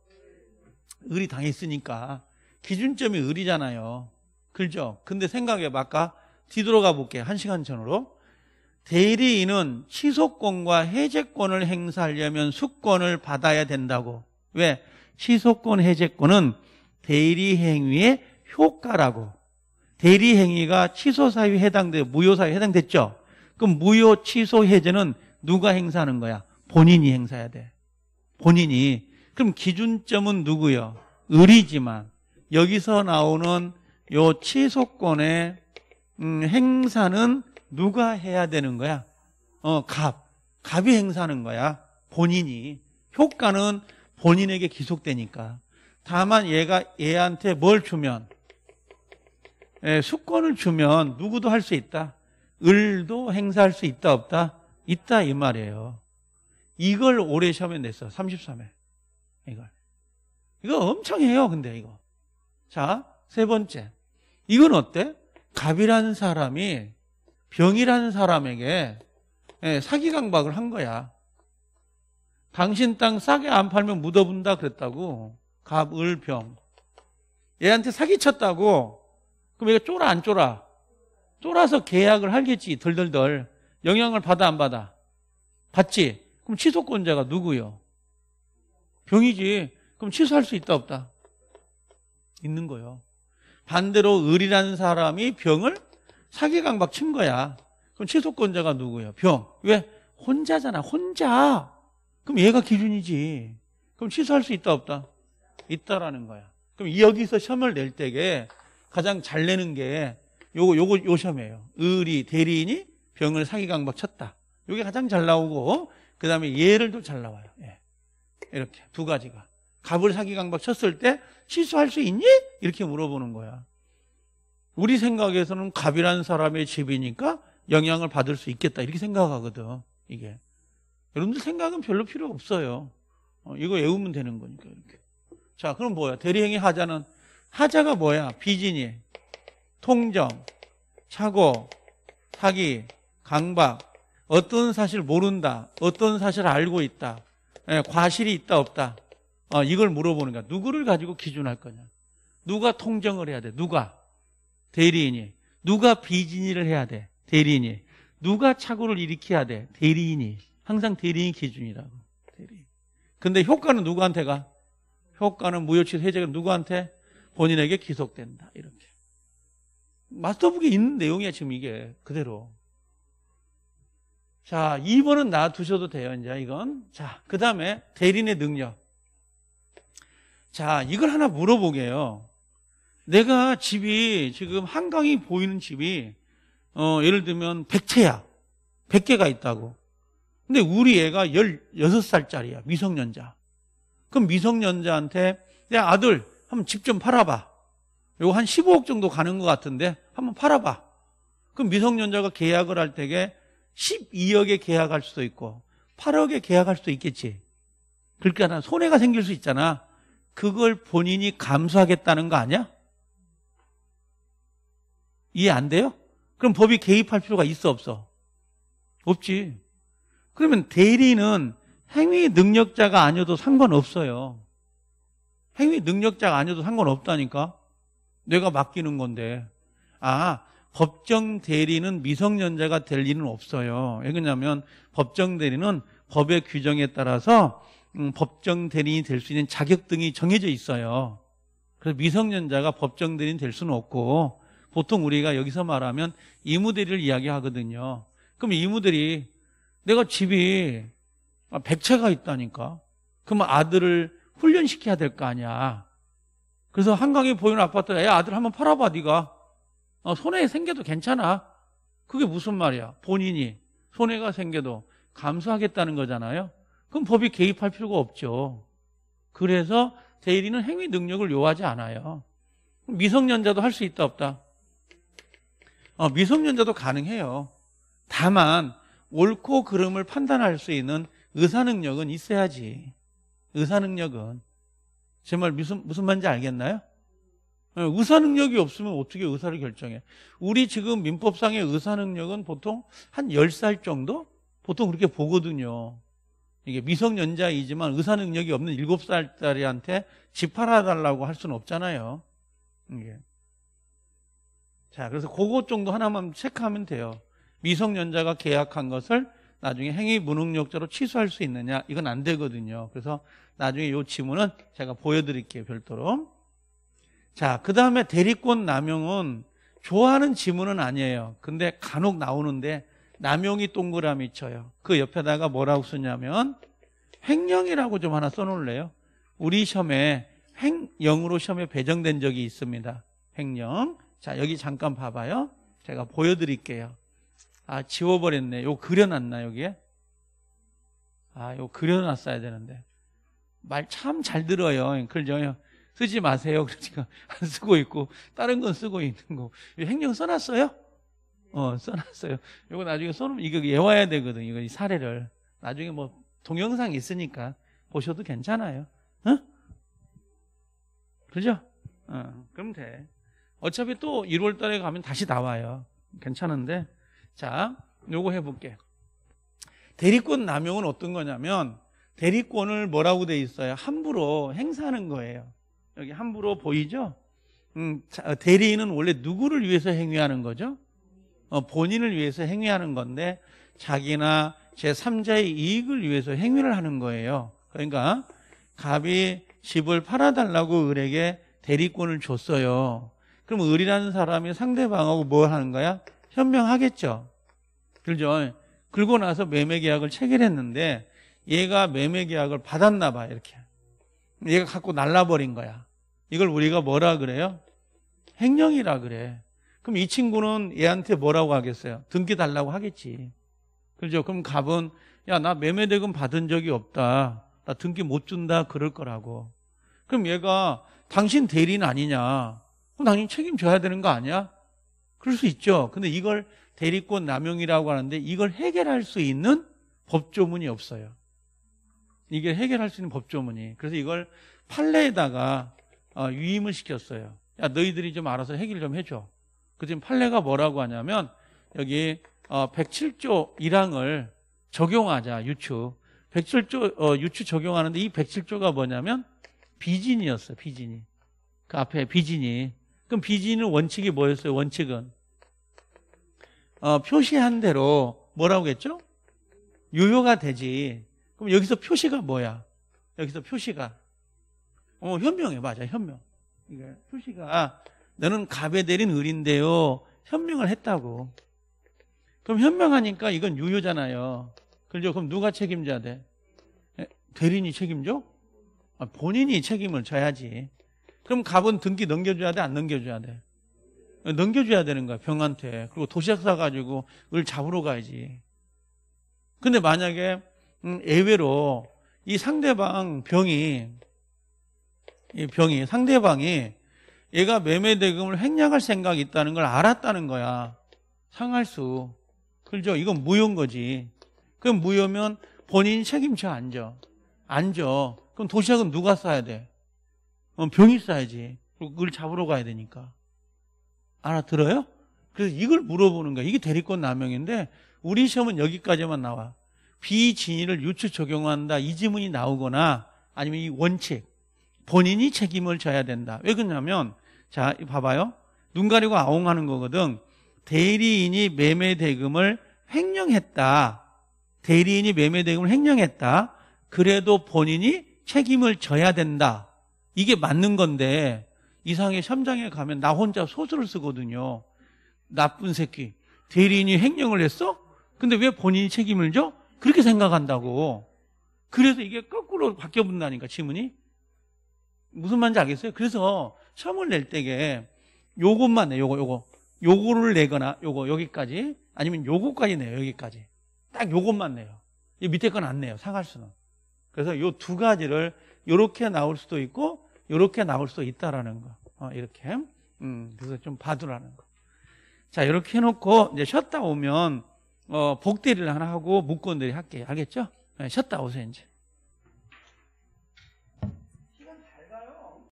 을이 당했으니까. 기준점이 을이잖아요. 그죠? 근데 생각해봐. 아까 뒤돌아가 볼게. 한 시간 전으로. 대리인은 취소권과 해제권을 행사하려면 수권을 받아야 된다고. 왜? 취소권 해제권은 대리 행위의 효과라고. 대리 행위가 취소 사유에 해당돼 무효 사유에 해당됐죠. 그럼 무효 취소 해제는 누가 행사하는 거야? 본인이 행사해야 돼. 본인이. 그럼 기준점은 누구요? 을이지만 여기서 나오는 요 취소권의 음, 행사는 누가 해야 되는 거야? 어, 갑. 갑이 행사하는 거야. 본인이. 효과는 본인에게 기속되니까. 다만 얘가 얘한테 뭘 주면 수권을 예, 주면 누구도 할 수 있다. 을도 행사할 수 있다 없다? 있다 이 말이에요. 이걸 올해 시험에 냈어. 33회. 이걸. 이거 엄청 해요. 근데 이거. 자, 세 번째. 이건 어때? 갑이라는 사람이 병이라는 사람에게 예, 사기 강박을 한 거야. 당신 땅 싸게 안 팔면 묻어본다 그랬다고. 갑, 을, 병. 얘한테 사기 쳤다고 그럼 얘가 쫄아 안 쫄아? 쫄아서 계약을 하겠지 덜덜덜 영향을 받아 안 받아? 받지? 그럼 취소권자가 누구요? 병이지 그럼 취소할 수 있다 없다? 있는 거요 반대로 을이라는 사람이 병을 사기강박 친 거야 그럼 취소권자가 누구요병 왜? 혼자잖아 혼자 그럼 얘가 기준이지 그럼 취소할 수 있다 없다? 있다라는 거야 그럼 여기서 시험을 낼 때에 가장 잘 내는 게 요거 요거 요점이에요. 을이 대리인이 병을 사기 강박 쳤다. 요게 가장 잘 나오고 그다음에 예를도 잘 나와요. 예. 이렇게 두 가지가 갑을 사기 강박 쳤을 때실수할수 있니? 이렇게 물어보는 거야. 우리 생각에서는 갑이란 사람의 집이니까 영향을 받을 수 있겠다 이렇게 생각하거든. 이게 여러분들 생각은 별로 필요 없어요. 어, 이거 외우면 되는 거니까 이렇게. 자, 그럼 뭐야? 대리행위 하자는 하자가 뭐야? 비진이, 통정, 착오, 사기, 강박, 어떤 사실 모른다, 어떤 사실 알고 있다, 예, 과실이 있다 없다. 어, 이걸 물어보는 거야. 누구를 가지고 기준할 거냐? 누가 통정을 해야 돼? 누가 대리인이? 누가 비진이를 해야 돼? 대리인이? 누가 착오를 일으켜야 돼? 대리인이. 항상 대리인 기준이라고. 대리인. 근데 효과는 누구한테 가? 효과는 무효치 해제가 누구한테? 본인에게 기속된다. 이렇게. 마스터북에 있는 내용이야, 지금 이게. 그대로. 자, 2번은 놔두셔도 돼요, 이제 이건. 자, 그 다음에 대리인의 능력. 자, 이걸 하나 물어보게요. 내가 집이 지금 한강이 보이는 집이 어, 예를 들면 100채야. 100개가 있다고. 근데 우리 애가 16살짜리야. 미성년자. 그럼 미성년자한테 내 아들 한번 집좀 팔아봐. 요거 한 15억 정도 가는 것 같은데 한번 팔아봐. 그럼 미성년자가 계약을 할 때에 12억에 계약할 수도 있고 8억에 계약할 수도 있겠지. 그러니까 난 손해가 생길 수 있잖아. 그걸 본인이 감수하겠다는 거 아니야? 이해 안 돼요? 그럼 법이 개입할 필요가 있어 없어? 없지. 그러면 대리는 행위 능력자가 아니어도 상관없어요. 행위 능력자가 아니어도 상관없다니까? 내가 맡기는 건데. 아, 법정 대리는 미성년자가 될 일은 없어요. 왜 그러냐면 법정 대리는 법의 규정에 따라서 음, 법정 대리인이 될 수 있는 자격 등이 정해져 있어요. 그래서 미성년자가 법정 대리인 될 수는 없고 보통 우리가 여기서 말하면 이무대리를 이야기하거든요. 그럼 이무대리 내가 집이 백채가 있다니까. 그럼 아들을 훈련시켜야 될 거 아니야. 그래서 한강에 보이는 아파트 애 아들 한번 팔아봐 네가 어, 손해 생겨도 괜찮아. 그게 무슨 말이야? 본인이 손해가 생겨도 감수하겠다는 거잖아요. 그럼 법이 개입할 필요가 없죠. 그래서 대리는 행위 능력을 요하지 않아요. 미성년자도 할 수 있다 없다. 어, 미성년자도 가능해요. 다만 옳고 그름을 판단할 수 있는 의사 능력은 있어야지. 의사 능력은 제 말 무슨 무슨 말인지 알겠나요? 예, 의사 능력이 없으면 어떻게 의사를 결정해? 우리 지금 민법상의 의사 능력은 보통 한 10살 정도? 보통 그렇게 보거든요. 이게 미성년자이지만 의사 능력이 없는 7살 딸이한테 집 팔아달라고 할 수는 없잖아요. 이게. 자, 그래서 그것 정도 하나만 체크하면 돼요. 미성년자가 계약한 것을 나중에 행위 무능력자로 취소할 수 있느냐 이건 안 되거든요 그래서 나중에 이 지문은 제가 보여드릴게요 별도로 자그 다음에 대리권 남용은 좋아하는 지문은 아니에요 근데 간혹 나오는데 남용이 동그라미 쳐요 그 옆에다가 뭐라고 쓰냐면 횡령이라고 좀 하나 써놓을래요 우리 시험에 횡령으로 시험에 배정된 적이 있습니다 횡령 자 여기 잠깐 봐봐요 제가 보여드릴게요 아, 지워버렸네. 요 그려놨나, 여기에? 아, 요 그려놨어야 되는데. 말 참 잘 들어요. 그죠? 쓰지 마세요. 그러니까 안 쓰고 있고, 다른 건 쓰고 있는 거. 행정 써놨어요? 어, 써놨어요. 요거 나중에 써놓으면 이거 예워야 되거든. 이거 이 사례를. 나중에 뭐 동영상 있으니까 보셔도 괜찮아요. 응? 그죠? 어, 그럼 돼. 어차피 또 1월 달에 가면 다시 나와요. 괜찮은데. 자, 요거 해볼게. 대리권 남용은 어떤 거냐면 대리권을 뭐라고 돼 있어요? 함부로 행사하는 거예요. 여기 함부로 보이죠? 음, 자, 대리인은 원래 누구를 위해서 행위하는 거죠? 어, 본인을 위해서 행위하는 건데 자기나 제3자의 이익을 위해서 행위를 하는 거예요. 그러니까 갑이 집을 팔아달라고 을에게 대리권을 줬어요. 그럼 을이라는 사람이 상대방하고 뭘 하는 거야? 현명하겠죠. 그죠? 그러고 나서 매매 계약을 체결했는데 얘가 매매 계약을 받았나 봐 이렇게. 얘가 갖고 날라버린 거야. 이걸 우리가 뭐라 그래요? 행령이라 그래. 그럼 이 친구는 얘한테 뭐라고 하겠어요? 등기 달라고 하겠지. 그죠? 그럼 갑은 야 나 매매 대금 받은 적이 없다. 나 등기 못 준다 그럴 거라고. 그럼 얘가 당신 대리인 아니냐? 그럼 당신 책임져야 되는 거 아니야? 그럴 수 있죠. 근데 이걸 대리권 남용이라고 하는데 이걸 해결할 수 있는 법조문이 없어요. 이게 해결할 수 있는 법조문이. 그래서 이걸 판례에다가 어, 유임을 시켰어요. 야, 너희들이 좀 알아서 해결 좀 해줘. 그 지금 판례가 뭐라고 하냐면 여기 107조 어, 1항을 적용하자 유추. 107조 어, 유추 적용하는데 이 107조가 뭐냐면 비진이었어요. 비진이. 그 앞에 비진이 그럼 비지는 원칙이 뭐였어요? 원칙은 어, 표시한 대로 뭐라고 했죠? 유효가 되지. 그럼 여기서 표시가 뭐야? 여기서 표시가 어, 현명해 맞아 현명. 이게 표시가 아, 너는 갑에 내린 을인데요. 현명을 했다고. 그럼 현명하니까 이건 유효잖아요. 그죠? 그럼 누가 책임져야 돼? 대리인이 책임져? 아, 본인이 책임을 져야지. 그럼 갑은 등기 넘겨줘야 돼? 안 넘겨줘야 돼? 넘겨줘야 되는 거야, 병한테. 그리고 도시락 사가지고 을 잡으러 가야지. 근데 만약에, 음, 예외로 이 상대방 병이, 이 병이, 상대방이 얘가 매매 대금을 횡령할 생각이 있다는 걸 알았다는 거야. 상할수. 그죠? 이건 무효인 거지. 그럼 무효면 본인이 책임져, 안 져. 안 져. 그럼 도시락은 누가 싸야 돼? 어, 병이 있어야지. 그걸 잡으러 가야 되니까. 알아들어요? 그래서 이걸 물어보는 거야. 이게 대리권 남용인데 우리 시험은 여기까지만 나와. 비진위를 유추 적용한다. 이 지문이 나오거나 아니면 이 원칙. 본인이 책임을 져야 된다. 왜 그러냐면 자, 봐봐요. 눈 가리고 아웅하는 거거든. 대리인이 매매 대금을 횡령했다. 대리인이 매매 대금을 횡령했다. 그래도 본인이 책임을 져야 된다. 이게 맞는 건데 이상해게 샴장에 가면 나 혼자 소설을 쓰거든요. 나쁜 새끼. 대리인이 횡령을 했어? 근데 왜 본인이 책임을 져? 그렇게 생각한다고. 그래서 이게 거꾸로 바뀌어 본다니까 지문이. 무슨 말인지 알겠어요? 그래서 처음을낼때에 요것만 내 요거 요거. 요거를 내거나 요거 여기까지 아니면 요거까지 내요. 여기까지. 딱 요것만 내요. 이 밑에 건 안 내요. 상할 수는. 그래서 요 두 가지를 이렇게 나올 수도 있고 이렇게 나올 수도 있다라는 거. 어, 이렇게. 음, 그래서 좀 봐두라는 거. 자, 이렇게 해놓고 이제 쉬었다 오면 어, 복대리를 하나 하고 묶건들이 할게요. 알겠죠? 네, 쉬었다 오세요, 이제.